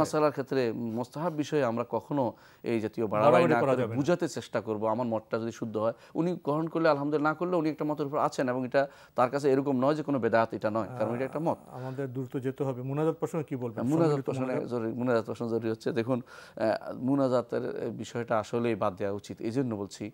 মাসালার ক্ষেত্রে মোস্তাহাব বিষয়ে আমরা কখনো এই জাতীয় বাড়াবাড়ি না করে বুঝাতে চেষ্টা করব আমার মতটা যদি শুদ্ধ হয় উনি গ্রহণ করলে আলহামদুলিল্লাহ না করলে উনি একটা মতের উপর আছেন এবং এটা তার কাছে এরকম নয় যে কোনো বেদাত এটা নয় কারণ এটা একটা মত আমাদের দ্রুত যেতে হবে মুনাজাত প্রসঙ্গে কি বলবেন মুনাজাত প্রসঙ্গে জরুরি মুনাজাত প্রসঙ্গ জরুরি হচ্ছে দেখুন মুনাজাতের বিষয়টা আসলেই বাদ দেওয়া উচিত এই জন্য বলছি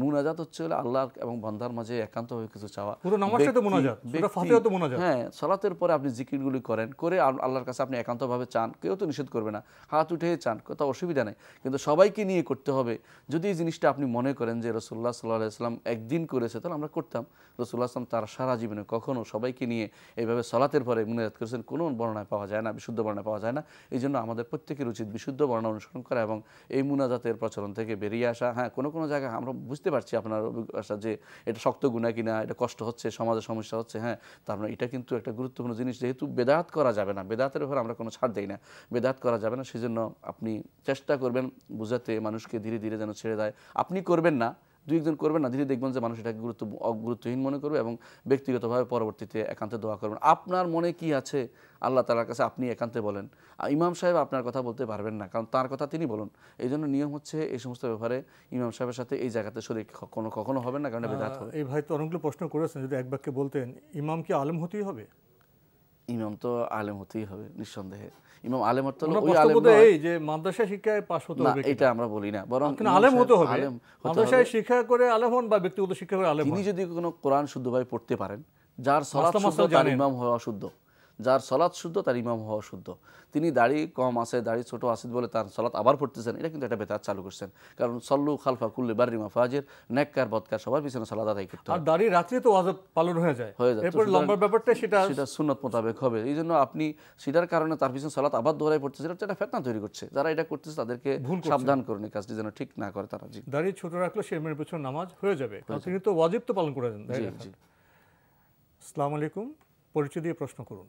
মুনাজাত হচ্ছে হলে আল্লাহ এবং বান্দার মাঝে একান্ত হয়ে কিছু চাওয়া পুরো নামাজটা তো মুনাজাত পুরো ফাতিহা তো মুনাজাত হ্যাঁ সালাতের পরে আপনি জিকিরগুলি করেন করে আল্লাহর কাছে আপনি একান্তভাবে চান কেউ তো নিষেধ করবে না হাত উঠে চান কত অসুবিধা নেই কিন্তু সবাইকে নিয়ে করতে হবে যদি এই জিনিসটা আপনি মনে করেন যে রসুল্লাহ সাল্লাহ ইসলাম একদিন করেছে তাহলে আমরা করতাম রসুল্লাহ আসলাম তার সারা জীবনে কখনো সবাইকে নিয়ে এইভাবে সলাতের পরে মুনাজাত করেছেন কোনো বর্ণায় পাওয়া যায় না বিশুদ্ধ বর্ণায় পাওয়া যায় না এই জন্য আমাদের প্রত্যেকের উচিত বিশুদ্ধ বর্ণা অনুসরণ করা এবং এই মুনাজাতের প্রচলন থেকে বেরিয়ে আসা হ্যাঁ কোনো কোনো জায়গায় আমরা বুঝতে পারছি আপনার অভিজ্ঞতা যে এটা শক্ত গুণা কিনা এটা কষ্ট হচ্ছে সমাজের সমস্যা হচ্ছে হ্যাঁ তারপরে এটা কিন্তু একটা গুরুত্বপূর্ণ জিনিস যেহেতু বেদাত করা যাবে না বেদাতের উপর আমরা কোনো ছাড় দেই না বেদাত করা যাবে না সেজন্য আপনি চেষ্টা করবেন বুঝাতে মানুষকে ধীরে ধীরে যেন ছেড়ে দেয় আপনি করবেন না দুই একজন করবেন না ধীরে দেখবেন যে মানুষ এটাকে গুরুত্ব গুরুত্বহীন মনে করবে এবং ব্যক্তিগতভাবে পরবর্তীতে একান্তে দোয়া করবেন আপনার মনে কি আছে আল্লাহ তালার কাছে আপনি একান্তে বলেন ইমাম সাহেব আপনার কথা বলতে পারবেন না কারণ তার কথা তিনি বলুন এই জন্য নিয়ম হচ্ছে এই সমস্ত ব্যাপারে ইমাম সাহেবের সাথে এই জায়গাতে শরীর কখনো কখনো হবে না কারণ বেদাত হবে এই ভাই তো অনেকগুলো প্রশ্ন করেছেন যদি এক বাক্যে বলতেন ইমাম কি আলেম হতেই হবে ইমাম তো আলেম হতেই হবে নিঃসন্দেহে ইমাম আলেম অর্থ ওই আলেম এই যে মাদ্রাসা শিক্ষায় পাস হতে হবে এটা আমরা বলি না বরং আলেম হতে হবে আলেম মাদ্রাসায় শিক্ষা করে আলেম হন বা ব্যক্তিগত শিক্ষা করে আলেম তিনি যদি কোনো কোরআন শুদ্ধভাবে পড়তে পারেন যার সলাৎ শুদ্ধ তার ইমাম হওয়া শুদ্ধ যার সলাৎ শুদ্ধ তার ইমাম হওয়া শুদ্ধ তিনি দাড়ি কম আছে দাড়ি ছোট আছে বলে তার সলাৎ আবার পড়তেছেন এটা কিন্তু একটা বেতার চালু করছেন কারণ সল্লু খালফা কুল্লি বারিমা ফাজের নেককার বদকার সবার পিছনে সলাৎ আদায় করতে আর দাড়ি রাত্রে তো ওয়াজব পালন হয়ে যায় হয়ে যায় লম্বা ব্যাপারটা সেটা সেটা সুন্নত মোতাবেক হবে এই জন্য আপনি সেটার কারণে তার পিছনে সলাৎ আবার দোহরাই পড়তেছে এটা একটা ফেতনা তৈরি করছে যারা এটা করতেছে তাদেরকে সাবধান করুন কাজটি যেন ঠিক না করে তারা জি দাড়ি ছোট রাখলে সে এমনি পিছনে নামাজ হয়ে যাবে তিনি তো ওয়াজিব তো পালন করে দেন আসসালামু আলাইকুম পরিচয় দিয়ে প্রশ্ন করুন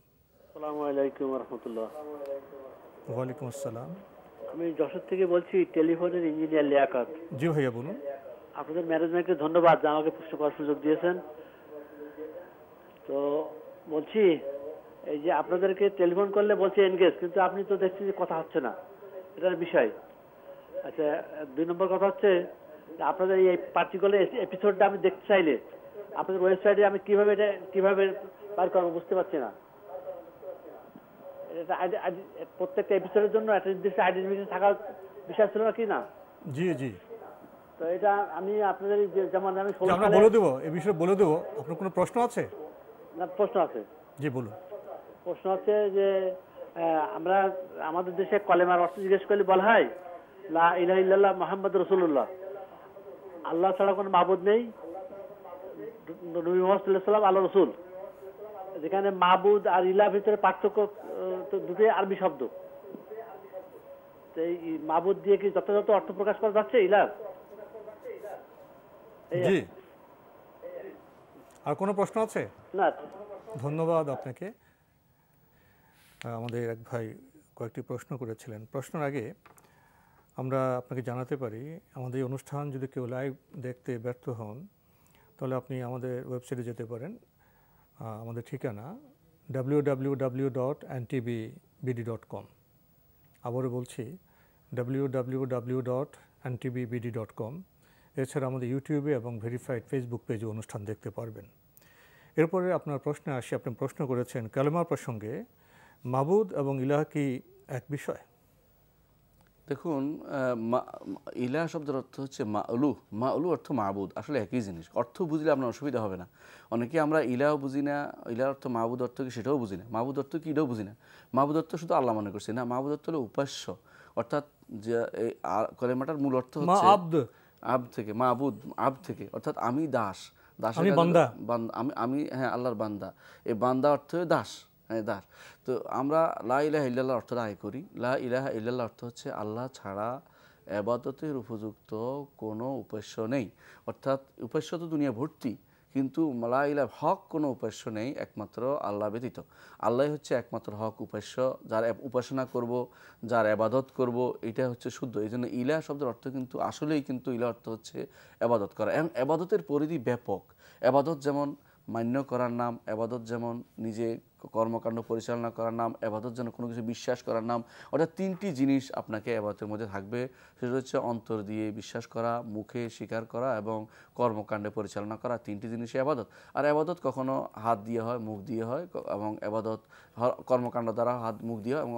আমি যশোর থেকে বলছি টেলিফোনের ইঞ্জিনিয়ার লিয়াকত জি ভাইয়া বলুন আপনাদের ম্যানেজমেন্টকে ধন্যবাদ আমাকে প্রশ্ন করার সুযোগ দিয়েছেন তো বলছি এই যে আপনাদেরকে টেলিফোন করলে বলছে এনগেজ কিন্তু আপনি তো দেখছি যে কথা হচ্ছে না এটার বিষয় আচ্ছা দুই নম্বর কথা হচ্ছে আপনাদের এই পার্টিকুলার এপিসোডটা আমি দেখতে চাইলে আপনাদের ওয়েবসাইটে আমি কিভাবে এটা কিভাবে বার করবো বুঝতে পারছি না প্রত্যেকটা এপিসোডের জন্য একটা নির্দিষ্ট আইডেন্টিফিকেশন থাকার বিষয় ছিল না কি না জি জি তো এটা আমি আপনাদের যেমন আমি আমরা বলে দেবো এই বিষয়ে বলে দেবো আপনার কোনো প্রশ্ন আছে না প্রশ্ন আছে জি বলুন প্রশ্ন আছে যে আমরা আমাদের দেশে কলেমার অর্থ জিজ্ঞেস করলে বলা হয় লা ইলাহ ইল্লাল্লাহ মোহাম্মদ রসুল্লাহ আল্লাহ ছাড়া কোনো মাহবুদ নেই নবী মোহাম্মদ সাল্লাম আল্লাহ রসুল যেখানে মাবুদ আর ইলাহ ভিতরে পার্থক্য তো দুটোই আরবি শব্দ এই মাবুদ দিয়ে কি যথাযথ অর্থ প্রকাশ করা যাচ্ছে ইলাহ জি আর কোনো প্রশ্ন আছে না ধন্যবাদ আপনাকে আমাদের এক ভাই কয়েকটি প্রশ্ন করেছিলেন প্রশ্নের আগে আমরা আপনাকে জানাতে পারি আমাদের অনুষ্ঠান যদি কেউ লাইভ দেখতে ব্যর্থ হন তাহলে আপনি আমাদের ওয়েবসাইটে যেতে পারেন আমাদের ঠিকানা www.ntbbd.com আবারও বলছি www.ntbbd.com এছাড়া আমাদের ইউটিউবে এবং ভেরিফাইড ফেসবুক পেজে অনুষ্ঠান দেখতে পারবেন এরপরে আপনার প্রশ্নে আসি আপনি প্রশ্ন করেছেন কালেমা প্রসঙ্গে মাবুদ এবং ইলাহ কি এক বিষয় দেখুন ইলা শব্দের অর্থ হচ্ছে মাউলু মাউলু অর্থ মাহবুদ আসলে একই জিনিস অর্থ বুঝলে আপনার অসুবিধা হবে না অনেকে আমরা ইলাও বুঝি না ইলা অর্থ মাহবুদ অর্থ কি সেটাও বুঝি না মাহবুদ অর্থ কি এটাও বুঝি না মাহবুদ অর্থ শুধু আল্লাহ মনে করছে না মাহবুদ অর্থ হলো উপাস্য অর্থাৎ যে এই কলেমাটার মূল অর্থ হচ্ছে আব্দ আব থেকে মাহবুদ আব থেকে অর্থাৎ আমি দাস দাস আমি বান্দা আমি আমি হ্যাঁ আল্লাহর বান্দা এই বান্দা অর্থ দাস হ্যাঁ, দার তো আমরা লা ইলাহ ইল্লাল্লাহ অর্থটা আয় করি লা ইলাহা ইল্লাল্লাহ অর্থ হচ্ছে আল্লাহ ছাড়া আবাদতের উপযুক্ত কোনো উপাস্য নেই অর্থাৎ উপাস্য তো দুনিয়া ভর্তি কিন্তু লা ইলাহ হক কোনো উপাস্য নেই একমাত্র আল্লাহ ব্যতীত আল্লাহ হচ্ছে একমাত্র হক উপাস্য যার উপাসনা করব যার আবাদত করব এটা হচ্ছে শুদ্ধ এই জন্য ইলাহ শব্দের অর্থ কিন্তু আসলেই কিন্তু ইলা অর্থ হচ্ছে আবাদত করা এবং আবাদতের পরিধি ব্যাপক আবাদত যেমন মান্য করার নাম আবাদত যেমন নিজে কর্মকাণ্ড পরিচালনা করার নাম আবাদত যেন কোনো কিছু বিশ্বাস করার নাম অর্থাৎ তিনটি জিনিস আপনাকে আবাদতের মধ্যে থাকবে সেটা হচ্ছে অন্তর দিয়ে বিশ্বাস করা মুখে স্বীকার করা এবং কর্মকাণ্ডে পরিচালনা করা তিনটি জিনিসই আবাদত আর আবাদত কখনো হাত দিয়ে হয় মুখ দিয়ে হয় এবং আবাদত কর্মকাণ্ড দ্বারা হাত মুখ দিয়ে হয় এবং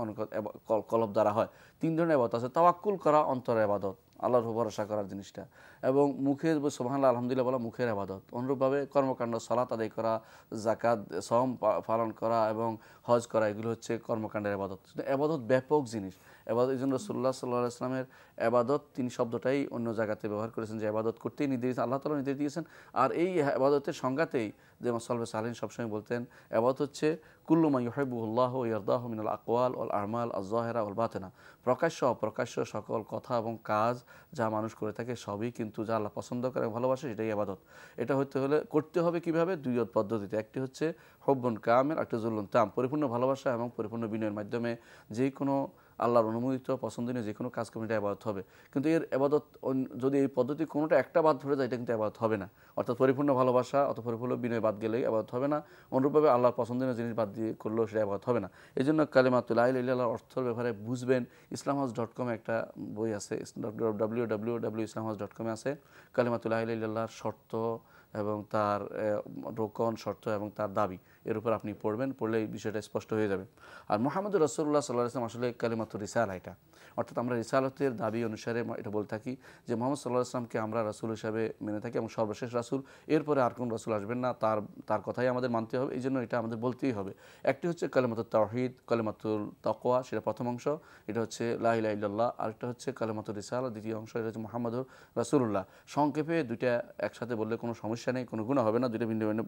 কলব দ্বারা হয় তিন ধরনের আবাদত আছে তাওয়াক্কুল করা অন্তর আবাদত আল্লাহর ভরসা করার জিনিসটা এবং মুখের সোহান আলহামদুলিল্লাহ বলা মুখের আবাদত অনুরূপভাবে কর্মকাণ্ড সলাত আদায় করা জাকাত সম পালন করা এবং হজ করা এগুলো হচ্ছে কর্মকাণ্ডের আবাদত আবাদত ব্যাপক জিনিস আবাদত এই জন্য রসুল্লাহ সাল্লাহ আসলামের আবাদত তিনি শব্দটাই অন্য জায়গাতে ব্যবহার করেছেন যে আবাদত করতেই নির্দেশ আল্লাহ তালা নির্দেশ দিয়েছেন আর এই আবাদতের সংজ্ঞাতেই যে মসলবে সালিন সবসময় বলতেন আবাদত হচ্ছে কুল্লুমা ইহেবুল্লাহ ইয়ার্দাহ মিনাল আকওয়াল অল আরমাল আজাহেরা অল বাতেনা প্রকাশ্য অপ্রকাশ্য সকল কথা এবং কাজ যা মানুষ করে থাকে সবই কিন্তু কিন্তু যা আল্লাহ পছন্দ করে ভালোবাসে সেটাই আবাদত এটা হতে হলে করতে হবে কিভাবে দুই পদ্ধতিতে একটি হচ্ছে হব্বন কামের একটা জুল্লন তাম পরিপূর্ণ ভালোবাসা এবং পরিপূর্ণ বিনয়ের মাধ্যমে যে কোনো আল্লাহর অনুমোদিত পছন্দনীয় যে কোনো কাজ এটা আবাদত হবে কিন্তু এর আবাদত যদি এই পদ্ধতি কোনোটা একটা বাদ ধরে যায় এটা কিন্তু আবাদত হবে না অর্থাৎ পরিপূর্ণ ভালোবাসা অথবা পরিপূর্ণ বিনয় বাদ গেলেই আবাদত হবে না অনুরূপভাবে আল্লাহর পছন্দনীয় জিনিস বাদ দিয়ে করলেও সেটা আবাদত হবে না এই জন্য কালেমাতুল্লাহ আল্লাহর অর্থর ব্যাপারে বুঝবেন ইসলাম হাউস ডট কমে একটা বই আছে W W W Islam House dot কমে আছে কালেমাতুল্লাহ আল্লাহর শর্ত এবং তার রোকন শর্ত এবং তার দাবি এর উপর আপনি পড়বেন পড়লে এই বিষয়টা স্পষ্ট হয়ে যাবে আর মোহাম্মদুর রসুল্লাহ সাল্লাহ আসলে কালিমাতুর রিসাল এটা অর্থাৎ আমরা রিসালতের দাবি অনুসারে এটা বলে থাকি যে মোহাম্মদ সাল্লাহ আসলামকে আমরা রাসুল হিসাবে মেনে থাকি এবং সর্বশেষ রাসুল এরপরে আর কোন রাসুল আসবেন না তার তার কথাই আমাদের মানতে হবে এই জন্য এটা আমাদের বলতেই হবে একটি হচ্ছে কালেমাতুল তাহিদ কালেমাতুল তকোয়া সেটা প্রথম অংশ এটা হচ্ছে লাহিল্লাহ একটা হচ্ছে কালেমাতুল রিসাল দ্বিতীয় অংশ এটা হচ্ছে মোহাম্মদুর রাসুল্লাহ সংক্ষেপে দুইটা একসাথে বললে কোনো সমস্যা নেই কোনো গুণা হবে না দুইটা ভিন্ন ভিন্ন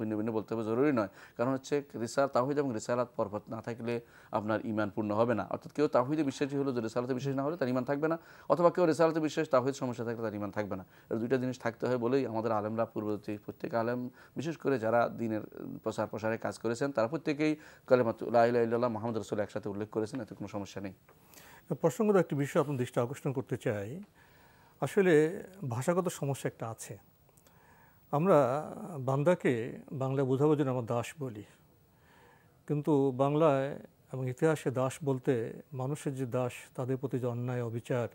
ভিন্ন ভিন্ন বলতে হবে জরুরি নয় কারণ হচ্ছে রিসাল তাহিদ এবং রিসালাত পরপর না থাকলে আপনার ইমান পূর্ণ হবে না অর্থাৎ কেউ তাহিদে বিশ্বাসী হলো রেসালতে বিশ্বাস না হলে তার ইমান থাকবে না অথবা কেউ রেসালাতে বিশ্বাস তাহিদ সমস্যা থাকলে তার ইমান থাকবে না এর দুইটা জিনিস থাকতে হয় বলেই আমাদের আলেমরা পূর্ববর্তী প্রত্যেক আলেম বিশেষ করে যারা দিনের প্রসার প্রসারে কাজ করেছেন তারা প্রত্যেকেই কালেমাতুল্লাহ মোহাম্মদ রসুল একসাথে উল্লেখ করেছেন এতে কোনো সমস্যা নেই প্রসঙ্গত একটি বিষয় আপনার দৃষ্টি আকর্ষণ করতে চাই আসলে ভাষাগত সমস্যা একটা আছে আমরা বান্দাকে বাংলায় বোঝাবো জন্য আমার দাস বলি কিন্তু বাংলায় এবং ইতিহাসে দাস বলতে মানুষের যে দাস তাদের প্রতি যে অন্যায় অবিচার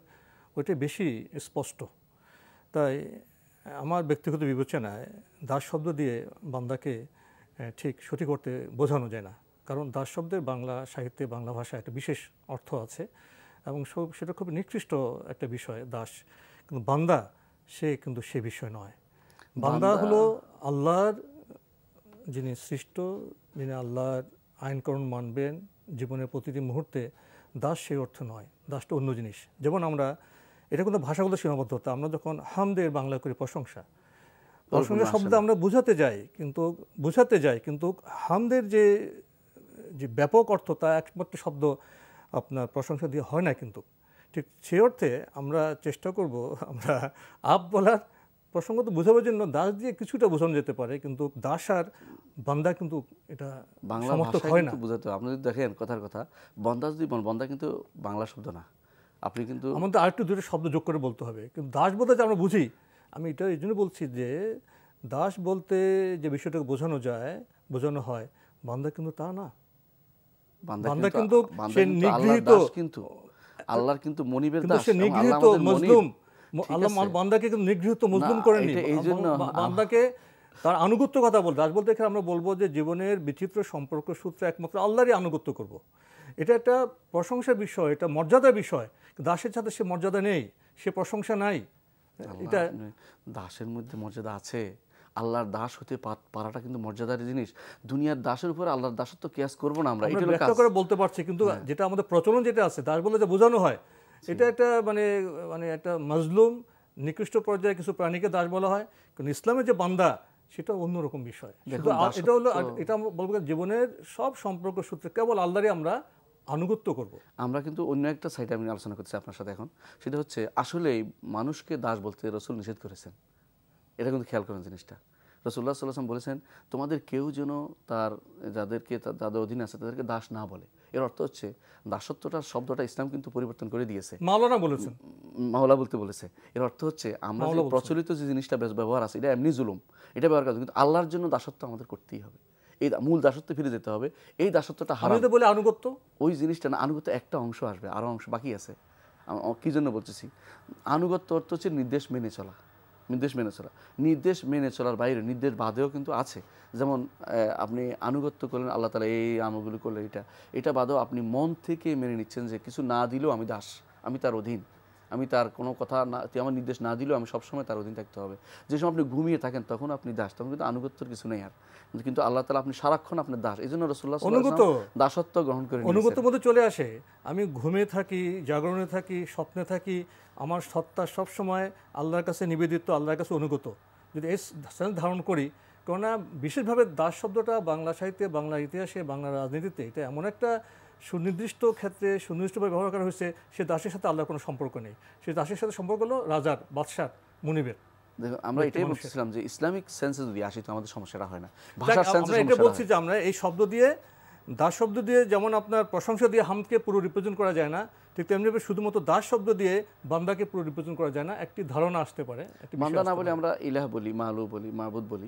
ওইটা বেশি স্পষ্ট তাই আমার ব্যক্তিগত বিবেচনায় দাস শব্দ দিয়ে বান্দাকে ঠিক সঠিক করতে বোঝানো যায় না কারণ দাস শব্দের বাংলা সাহিত্যে বাংলা ভাষায় একটা বিশেষ অর্থ আছে এবং সেটা খুব নিকৃষ্ট একটা বিষয় দাস কিন্তু বান্দা সে কিন্তু সে বিষয় নয় বান্দা হলো আল্লাহর যিনি সৃষ্ট যিনি আল্লাহর আইনকরণ মানবেন জীবনের প্রতিটি মুহূর্তে দাস সেই অর্থ নয় দাসটা অন্য জিনিস যেমন আমরা এটা কিন্তু ভাষাগত সীমাবদ্ধতা আমরা যখন হামদের বাংলা করি প্রশংসা প্রশংসা শব্দ আমরা বুঝাতে যাই কিন্তু বুঝাতে যাই কিন্তু হামদের যে যে ব্যাপক অর্থ তা একমাত্র শব্দ আপনার প্রশংসা দিয়ে হয় না কিন্তু ঠিক সে অর্থে আমরা চেষ্টা করব আমরা আপ বলার প্রসঙ্গত বোঝাবার জন্য দাস দিয়ে কিছুটা বোঝানো যেতে পারে কিন্তু দাস আর বন্দা কিন্তু এটা বাংলা সমর্থক হয় না বোঝাতে আপনি যদি দেখেন কথার কথা বন্দা যদি বন্দা কিন্তু বাংলা শব্দ না আপনি কিন্তু আমাদের একটু দুটো শব্দ যোগ করে বলতে হবে কিন্তু দাস বলতে যে আমরা বুঝি আমি এটা এই জন্য বলছি যে দাস বলতে যে বিষয়টাকে বোঝানো যায় বোঝানো হয় বান্দা কিন্তু তা না বান্দা কিন্তু সে নিগৃহীত কিন্তু আল্লাহর কিন্তু মনিবের দাস সে নিগৃহীত মজলুম আল্লাহ বান্দাকে নিগৃহীত মজলুম করেন এই জন্য বান্দাকে তার আনুগত্য কথা বলতে আজ বলতে আমরা বলবো যে জীবনের বিচিত্র সম্পর্ক সূত্র একমাত্র আল্লাহরই আনুগত্য করব। এটা একটা প্রশংসা বিষয় এটা মর্যাদা বিষয় দাসের সাথে সে মর্যাদা নেই সে প্রশংসা নাই এটা দাসের মধ্যে মর্যাদা আছে আল্লাহর দাস হতে পারাটা কিন্তু মর্যাদার জিনিস দুনিয়ার দাসের উপরে আল্লাহর দাসত্ব কেয়াস করবো না আমরা এটা করে বলতে পারছি কিন্তু হ্যাঁ। যেটা আমাদের প্রচলন যেটা আছে দাস বলে যে বোঝানো হয় এটা একটা মানে মানে একটা মজলুম নিকৃষ্ট পর্যায়ে কিছু প্রাণীকে দাস বলা হয় কিন্তু ইসলামের যে বান্দা সেটা অন্যরকম বিষয় এটা হলো এটা বলবো জীবনের সব সম্পর্ক সূত্রে কেবল আল্লাহরই আমরা আনুগত্য করব আমরা কিন্তু অন্য একটা সাইডে আমি আলোচনা করছি আপনার সাথে এখন সেটা হচ্ছে আসলে মানুষকে দাস বলতে রসুল নিষেধ করেছেন এটা কিন্তু খেয়াল করেন জিনিসটা রসুল্লাহ সাল্লাম বলেছেন তোমাদের কেউ যেন তার যাদেরকে তাদের অধীনে আছে তাদেরকে দাস না বলে এর অর্থ হচ্ছে দাসত্বটা শব্দটা ইসলাম কিন্তু পরিবর্তন করে দিয়েছে মাওলানা বলেছেন মাওলা বলতে বলেছে এর অর্থ হচ্ছে আমরা প্রচলিত যে জিনিসটা বেশ ব্যবহার আছে এটা এমনি জুলুম এটা ব্যবহার করা কিন্তু আল্লাহর জন্য দাসত্ব আমাদের করতেই হবে এই মূল দাসত্বে ফিরে যেতে হবে এই দাসত্বটা হারাতে বলে আনুগত্য ওই জিনিসটা না আনুগত্য একটা অংশ আসবে আরও অংশ বাকি আছে কি জন্য বলতেছি আনুগত্য অর্থ হচ্ছে নির্দেশ মেনে চলা নির্দেশ মেনে চলা নির্দেশ মেনে চলার বাইরে নির্দেশ বাদেও কিন্তু আছে যেমন আপনি আনুগত্য করলেন আল্লাহ তালা এই আমগুলো করলেন এটা এটা বাদেও আপনি মন থেকে মেনে নিচ্ছেন যে কিছু না দিলেও আমি দাস আমি তার অধীন আমি তার কোনো কথা না আমার নির্দেশ না দিলেও আমি সবসময় তার অধীন থাকতে হবে যে সময় আপনি ঘুমিয়ে থাকেন তখন আপনি দাস তখন কিন্তু আনুগত্যর কিছু নেই আর কিন্তু আল্লাহ তালা আপনি সারাক্ষণ আপনার দাস এই জন্য রসুল্লাহ অনুগত দাসত্ব গ্রহণ করে অনুগত মধ্যে চলে আসে আমি ঘুমে থাকি জাগরণে থাকি স্বপ্নে থাকি আমার সত্তা সবসময় আল্লাহর কাছে নিবেদিত আল্লাহর কাছে অনুগত যদি এস ধারণ করি কেননা বিশেষভাবে দাস শব্দটা বাংলা সাহিত্যে বাংলা ইতিহাসে বাংলা রাজনীতিতে এটা এমন একটা সুনির্দিষ্ট ক্ষেত্রে সুনির্দিষ্টভাবে ব্যবহার করা হয়েছে সে দাসের সাথে আল্লাহর কোনো সম্পর্ক নেই সেই দাসের সাথে সম্পর্ক হলো রাজার বাদশাহ মুনিবের আমরা এটাই বলছিলাম যে ইসলামিক সেন্সে যদি আসি তো আমাদের সমস্যাটা হয় না ভাষার সেন্সে এটা বলছি যে আমরা এই শব্দ দিয়ে দাস শব্দ দিয়ে যেমন আপনার প্রশংসা দিয়ে হামকে পুরো রিপ্রেজেন্ট করা যায় না ঠিক তেমনিভাবে শুধুমাত্র দাস শব্দ দিয়ে বান্দাকে পুরো রিপ্রেজেন্ট করা যায় না একটি ধারণা আসতে পারে বান্দা না বলে আমরা ইলাহ বলি মাহলু বলি মাহবুদ বলি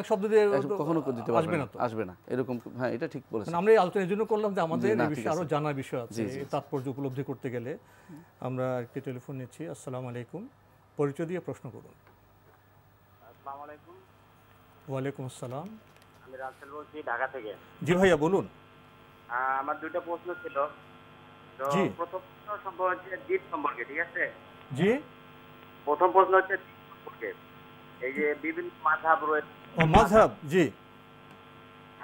এক শব্দ হ্যাঁ, মানে করলাম যে আমাদের এই আরো জানার বিষয় আছে তাৎপর্য উপলব্ধি করতে গেলে আমরা একটি টেলিফোন নিচ্ছি আসসালাম আলাইকুম পরিচয় দিয়ে প্রশ্ন করুন আসসালামু আলাইকুম ওয়ালাইকুম আসসালাম আমি জি ভাইয়া বলুন আমার দুইটা প্রশ্ন ছিল তো প্রথম প্রশ্ন সম্পর্কে ঠিক আছে জি প্রথম প্রশ্ন হচ্ছে সম্পর্কে এই যে বিভিন্ন মাধাব রয়েছে মাধাব জি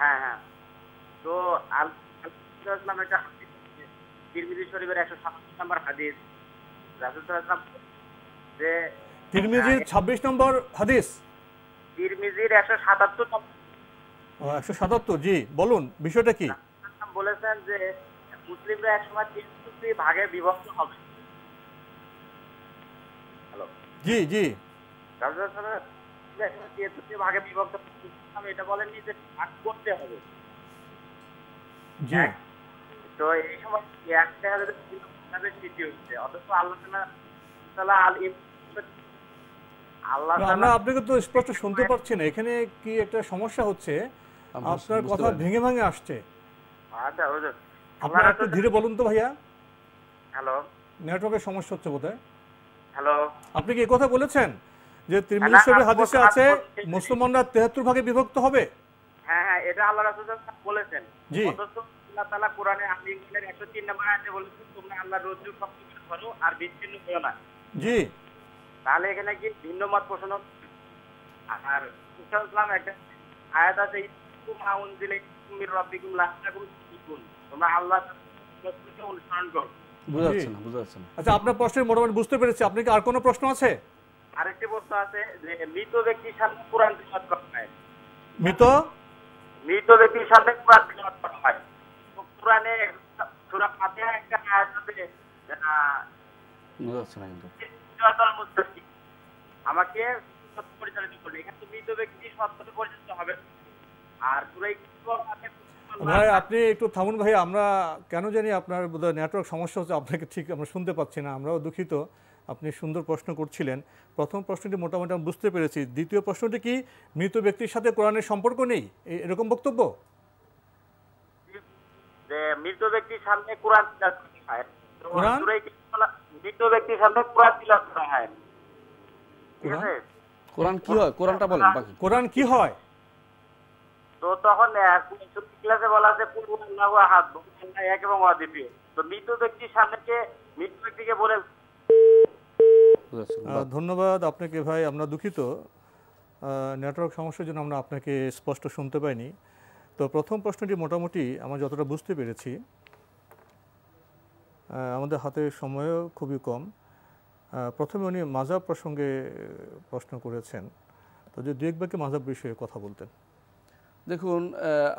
হ্যাঁ হ্যাঁ তো আলহাম একটা তিরমিজি শরীফের একশো সাতাশ নম্বর হাদিস রাসুলাম যে তিরমিজির ছাব্বিশ নম্বর হাদিস তিরমিজির একশো সাতাত্তর একশো সাতাত্তর জি বলুন বিষয়টা কি বলেছেন যে মুসলিমরা একসময় তিনটি ভাগে বিভক্ত হবে জি জি হ্যাঁ? আমরা আপনাকে তো স্পষ্ট শুনতে পারছি না এখানে কি একটা সমস্যা হচ্ছে আপনার কথা ভেঙে ভেঙে আসছে আচ্ছা আপনার একটু ধীরে বলুন তো ভাইয়া হ্যালো নেটওয়ার্কের সমস্যা হচ্ছে বোধহয় হ্যালো আপনি কি কথা বলেছেন যে হ্যাঁ, তিরমিজি শরীফের হাদিসে আছে মুসলমানরা 73 ভাগে বিভক্ত হবে হ্যাঁ হ্যাঁ এটা আল্লাহ রাসূল সাল্লাল্লাহু আলাইহি বলেছেন জি আল্লাহ তাআলা কোরআনে আমি ইংরেজির 103 নম্বর আয়াতে বলেছেন তোমরা আল্লাহর রজ্জু সবকিছু করো আর বিচ্ছিন্ন হয়ো না জি তাহলে এখানে কি ভিন্ন মত পোষণ আর ইসলাম ইসলাম একটা আয়াত আছে কুমা উনজিলে মির রাব্বিকুম লাহাকুম তিকুন তোমরা আল্লাহ অনুসরণ করো বুঝা না বুঝা আচ্ছা আপনার প্রশ্নের মোটামুটি বুঝতে পেরেছি আপনার কি আর কোনো প্রশ্ন আছে আরেকটি প্রশ্ন আছে যে মৃত ব্যক্তির সামনে কোরআন তিলাওয়াত করা হয় মৃত মৃত ব্যক্তির সামনে কোরআন তিলাওয়াত করা হয় কোরআনে সূরা ফাতিহা একটা আয়াত আছে আমাকে পরিচালিত এখানে মৃত ব্যক্তি পরিচালিত হবে আর পুরাই ভাই আপনি একটু থামুন ভাই আমরা কেন জানি আপনার বোধহয় নেটওয়ার্ক সমস্যা হচ্ছে আপনাকে ঠিক আমরা শুনতে পাচ্ছি না আমরাও দুঃখিত আপনি সুন্দর প্রশ্ন করছিলেন প্রথম প্রশ্নটি মোটামুটি আমি বুঝতে পেরেছি দ্বিতীয় প্রশ্নটি কি মৃত ব্যক্তির সাথে কোরআনের সম্পর্ক নেই এরকম বক্তব্য মৃত ব্যক্তির সামনে কোরআন মৃত ব্যক্তির সামনে কি হয় তো এক এবং তো ব্যক্তির সামনে ব্যক্তিকে বলে ধন্যবাদ আপনাকে ভাই আমরা দুঃখিত নেটওয়ার্ক সমস্যার জন্য আমরা আপনাকে স্পষ্ট শুনতে পাইনি তো প্রথম প্রশ্নটি মোটামুটি আমরা যতটা বুঝতে পেরেছি আমাদের হাতে সময়ও খুবই কম প্রথমে উনি মাজাব প্রসঙ্গে প্রশ্ন করেছেন তো যে দু একবারকে মাজাব বিষয়ে কথা বলতেন দেখুন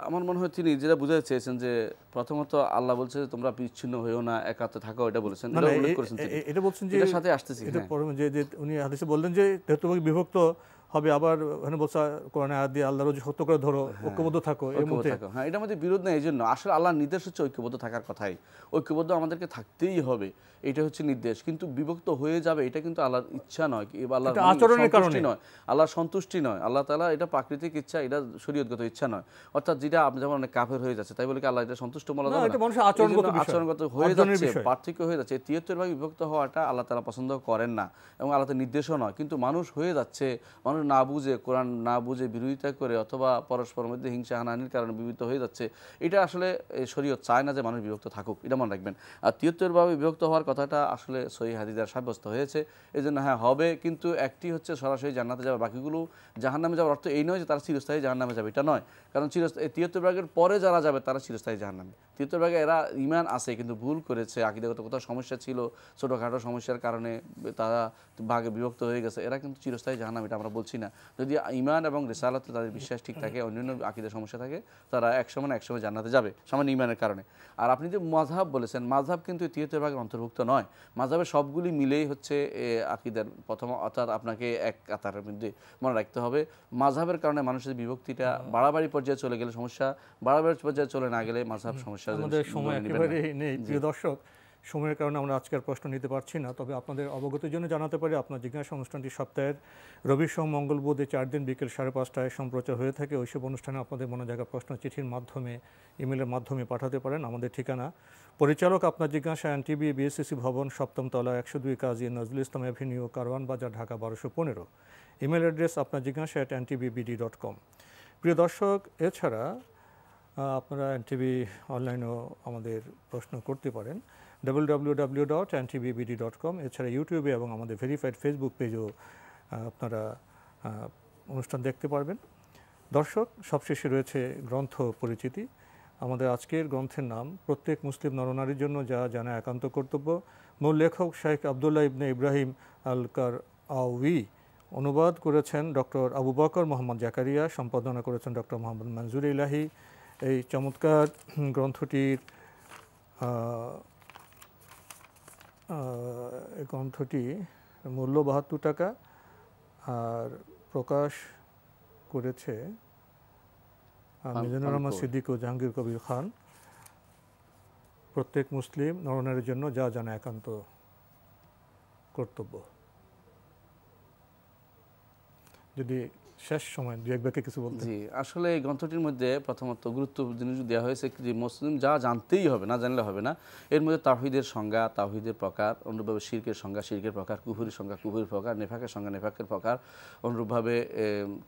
আমার মনে হয় তিনি যেটা বুঝাতে চেয়েছেন যে প্রথমত আল্লাহ বলছে তোমরা বিচ্ছিন্ন হয়েও না একাত্ম থাকো এটা বলেছেন এটা বলছেন যে সাথে আসতেছি হ্যাঁ। উনি হাদিসে বললেন যে বিভক্ত হবে আবার ওখানে বলছে কোরআনে আয়াত দিয়ে আল্লাহ রোজ হত্য করে ধরো হ্যাঁ, ঐক্যবদ্ধ থাকো এর মধ্যে হ্যাঁ এটার মধ্যে বিরোধ নেই এই জন্য আসলে আল্লাহর নির্দেশ হচ্ছে ঐক্যবদ্ধ থাকার কথাই ঐক্যবদ্ধ আমাদেরকে থাকতেই হবে এটা হচ্ছে নির্দেশ কিন্তু বিভক্ত হয়ে যাবে এটা কিন্তু আল্লাহর ইচ্ছা নয় কি আল্লাহর মানে আচরণের কারণে নয় আল্লাহর সন্তুষ্টি নয় আল্লাহ তাআলা এটা প্রাকৃতিক ইচ্ছা এটা শরীয়তগত ইচ্ছা নয় অর্থাৎ যেটা আপনি যেমন অনেক কাফের হয়ে যাচ্ছে তাই বলে কি আল্লাহ এটা সন্তুষ্ট মনে না এটা যাবে আচরণগত আচরণগত হয়ে যাচ্ছে পার্থক্য হয়ে যাচ্ছে তিয়াত্তর ভাগ বিভক্ত হওয়াটা আল্লাহ তাআলা পছন্দ করেন না এবং আল্লাহ নির্দেশও নয় কিন্তু মানুষ হয়ে যাচ্ছে মানুষ না বুঝে কোরআন না বুঝে বিরোধিতা করে অথবা পরস্পরের মধ্যে হিংসা হানাহানির কারণে বিভক্ত হয়ে যাচ্ছে এটা আসলে শরীয়ত চায় না যে মানুষ বিভক্ত থাকুক এটা মনে রাখবেন আর তিয়ত্তরভাবে বিভক্ত হওয়ার কথাটা আসলে সহি হাদিদার সাব্যস্ত হয়েছে এই জন্য হ্যাঁ হবে কিন্তু একটি হচ্ছে সরাসরি জান্নাতে যাবে বাকিগুলো জাহান্নামে যাওয়ার অর্থ এই নয় যে তারা চিরস্থায়ী নামে যাবে এটা নয় কারণ চিরস্থায়ী তিয়ত্তর ভাগের পরে যারা যাবে তারা চিরস্থায়ী নামে তৃতীয় ভাগে এরা ইমান আছে কিন্তু ভুল করেছে আকিদাগত কোথাও সমস্যা ছিল ছোটোখাটো সমস্যার কারণে তারা ভাগে বিভক্ত হয়ে গেছে এরা কিন্তু চিরস্থায়ী জাহানাম এটা আমরা বলছি না যদি ইমান এবং রেসালাতে তাদের বিশ্বাস ঠিক থাকে অন্যান্য আকিদের সমস্যা থাকে তারা একসময় এক একসময় জানাতে যাবে সামান্য ইমানের কারণে আর আপনি যে মাঝহাব বলেছেন মাঝহাব কিন্তু তৃতীয় ভাগের অন্তর্ভুক্ত নয় মাঝহাবের সবগুলি মিলেই হচ্ছে আকিদার প্রথম অর্থাৎ আপনাকে এক কাতারের মধ্যে মনে রাখতে হবে মাঝহাবের কারণে মানুষের বিভক্তিটা বাড়াবাড়ি পর্যায়ে চলে গেলে সমস্যা বাড়াবাড়ি পর্যায়ে চলে না গেলে মাঝহাব সমস্যা আমাদের সময় একেবারে নেই প্রিয় দর্শক সময়ের কারণে আমরা আজকের প্রশ্ন নিতে পারছি না তবে আপনাদের অবগতির জন্য জানাতে পারি আপনার জিজ্ঞাসা অনুষ্ঠানটি সপ্তাহের রবি সহ মঙ্গল বুধে চার দিন বিকেল সাড়ে পাঁচটায় সম্প্রচার হয়ে থাকে ওইসব অনুষ্ঠানে আপনাদের মনে জায়গা প্রশ্ন চিঠির মাধ্যমে ইমেলের মাধ্যমে পাঠাতে পারেন আমাদের ঠিকানা পরিচালক আপনার জিজ্ঞাসা এন টিভি বিএসসিসি ভবন সপ্তম তলা একশো দুই কাজী নজরুল ইসলাম অ্যাভিনিউ কারওয়ান বাজার ঢাকা বারোশো পনেরো ইমেল অ্যাড্রেস আপনার জিজ্ঞাসা অ্যাট এন ডট কম প্রিয় দর্শক এছাড়া আপনারা এনটিভি অনলাইনেও আমাদের প্রশ্ন করতে পারেন W W W dot NTVBD dot com এছাড়া ইউটিউবে এবং আমাদের ভেরিফাইড ফেসবুক পেজও আপনারা অনুষ্ঠান দেখতে পারবেন দর্শক সবশেষে রয়েছে গ্রন্থ পরিচিতি আমাদের আজকের গ্রন্থের নাম প্রত্যেক মুসলিম নরনারীর জন্য যা জানা একান্ত কর্তব্য মূল লেখক শেখ আবদুল্লাহ ইবনে ইব্রাহিম আলকার আউই অনুবাদ করেছেন ডক্টর আবু বকর মোহাম্মদ জাকারিয়া সম্পাদনা করেছেন ডক্টর মোহাম্মদ মঞ্জুর ইলাহি এই চমৎকার গ্রন্থটির গ্রন্থটি মূল্য বাহাত্তর টাকা আর প্রকাশ করেছে মিজানুর রহমান সিদ্দিক ও জাহাঙ্গীর কবির খান প্রত্যেক মুসলিম নরনের জন্য যা জানা একান্ত কর্তব্য যদি শেষ সময় দু এক কিছু বলতে জি আসলে এই গ্রন্থটির মধ্যে প্রথমত গুরুত্ব জিনিস দেওয়া হয়েছে যে মুসলিম যা জানতেই হবে না জানলে হবে না এর মধ্যে তাহিদের সংজ্ঞা তাহিদের প্রকার অনুরূপভাবে শির্কের সংজ্ঞা শির্কের প্রকার কুহুরির সংজ্ঞা কুহুরির প্রকার নেফাকের সংজ্ঞা নেফাকের প্রকার অনুরূপভাবে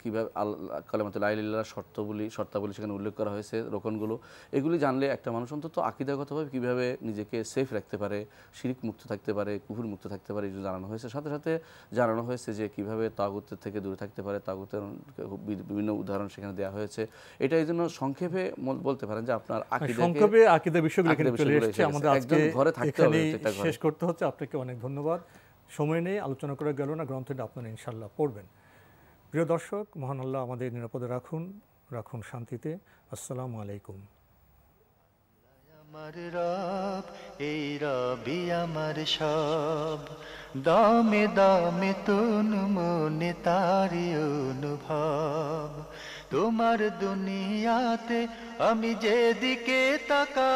কীভাবে আল্লাহ কালামতুল আইলিল্লাহ শর্তগুলি শর্তাবলী সেখানে উল্লেখ করা হয়েছে রোকনগুলো এগুলি জানলে একটা মানুষ অন্তত আকিদাগতভাবে কীভাবে নিজেকে সেফ রাখতে পারে শিরিক মুক্ত থাকতে পারে কুহুর মুক্ত থাকতে পারে এগুলো জানানো হয়েছে সাথে সাথে জানানো হয়েছে যে কীভাবে তাগুতের থেকে দূরে থাকতে পারে তাগুতের উদাহরণ বিভিন্ন উদাহরণ সেখানে দেওয়া হয়েছে এটা এই জন্য সংক্ষেপে বলতে পারেন যে আপনার হ্যাঁ, সংক্ষেপে আকিদা বিষয়গুলো আমাদের আজকে ঘরে থাকতে হবে শেষ করতে হচ্ছে আপনাকে অনেক ধন্যবাদ সময় নেই আলোচনা করা গেল না গ্রন্থটা আপনারা ইনশাল্লাহ পড়বেন প্রিয় দর্শক মহান আল্লাহ আমাদের নিরাপদে রাখুন রাখুন শান্তিতে আসসালামু আলাইকুম আমার রব এই রবি আমার সব দমে দমে তুন মনে তারি অনুভব তোমার দুনিয়াতে আমি যেদিকে তাকা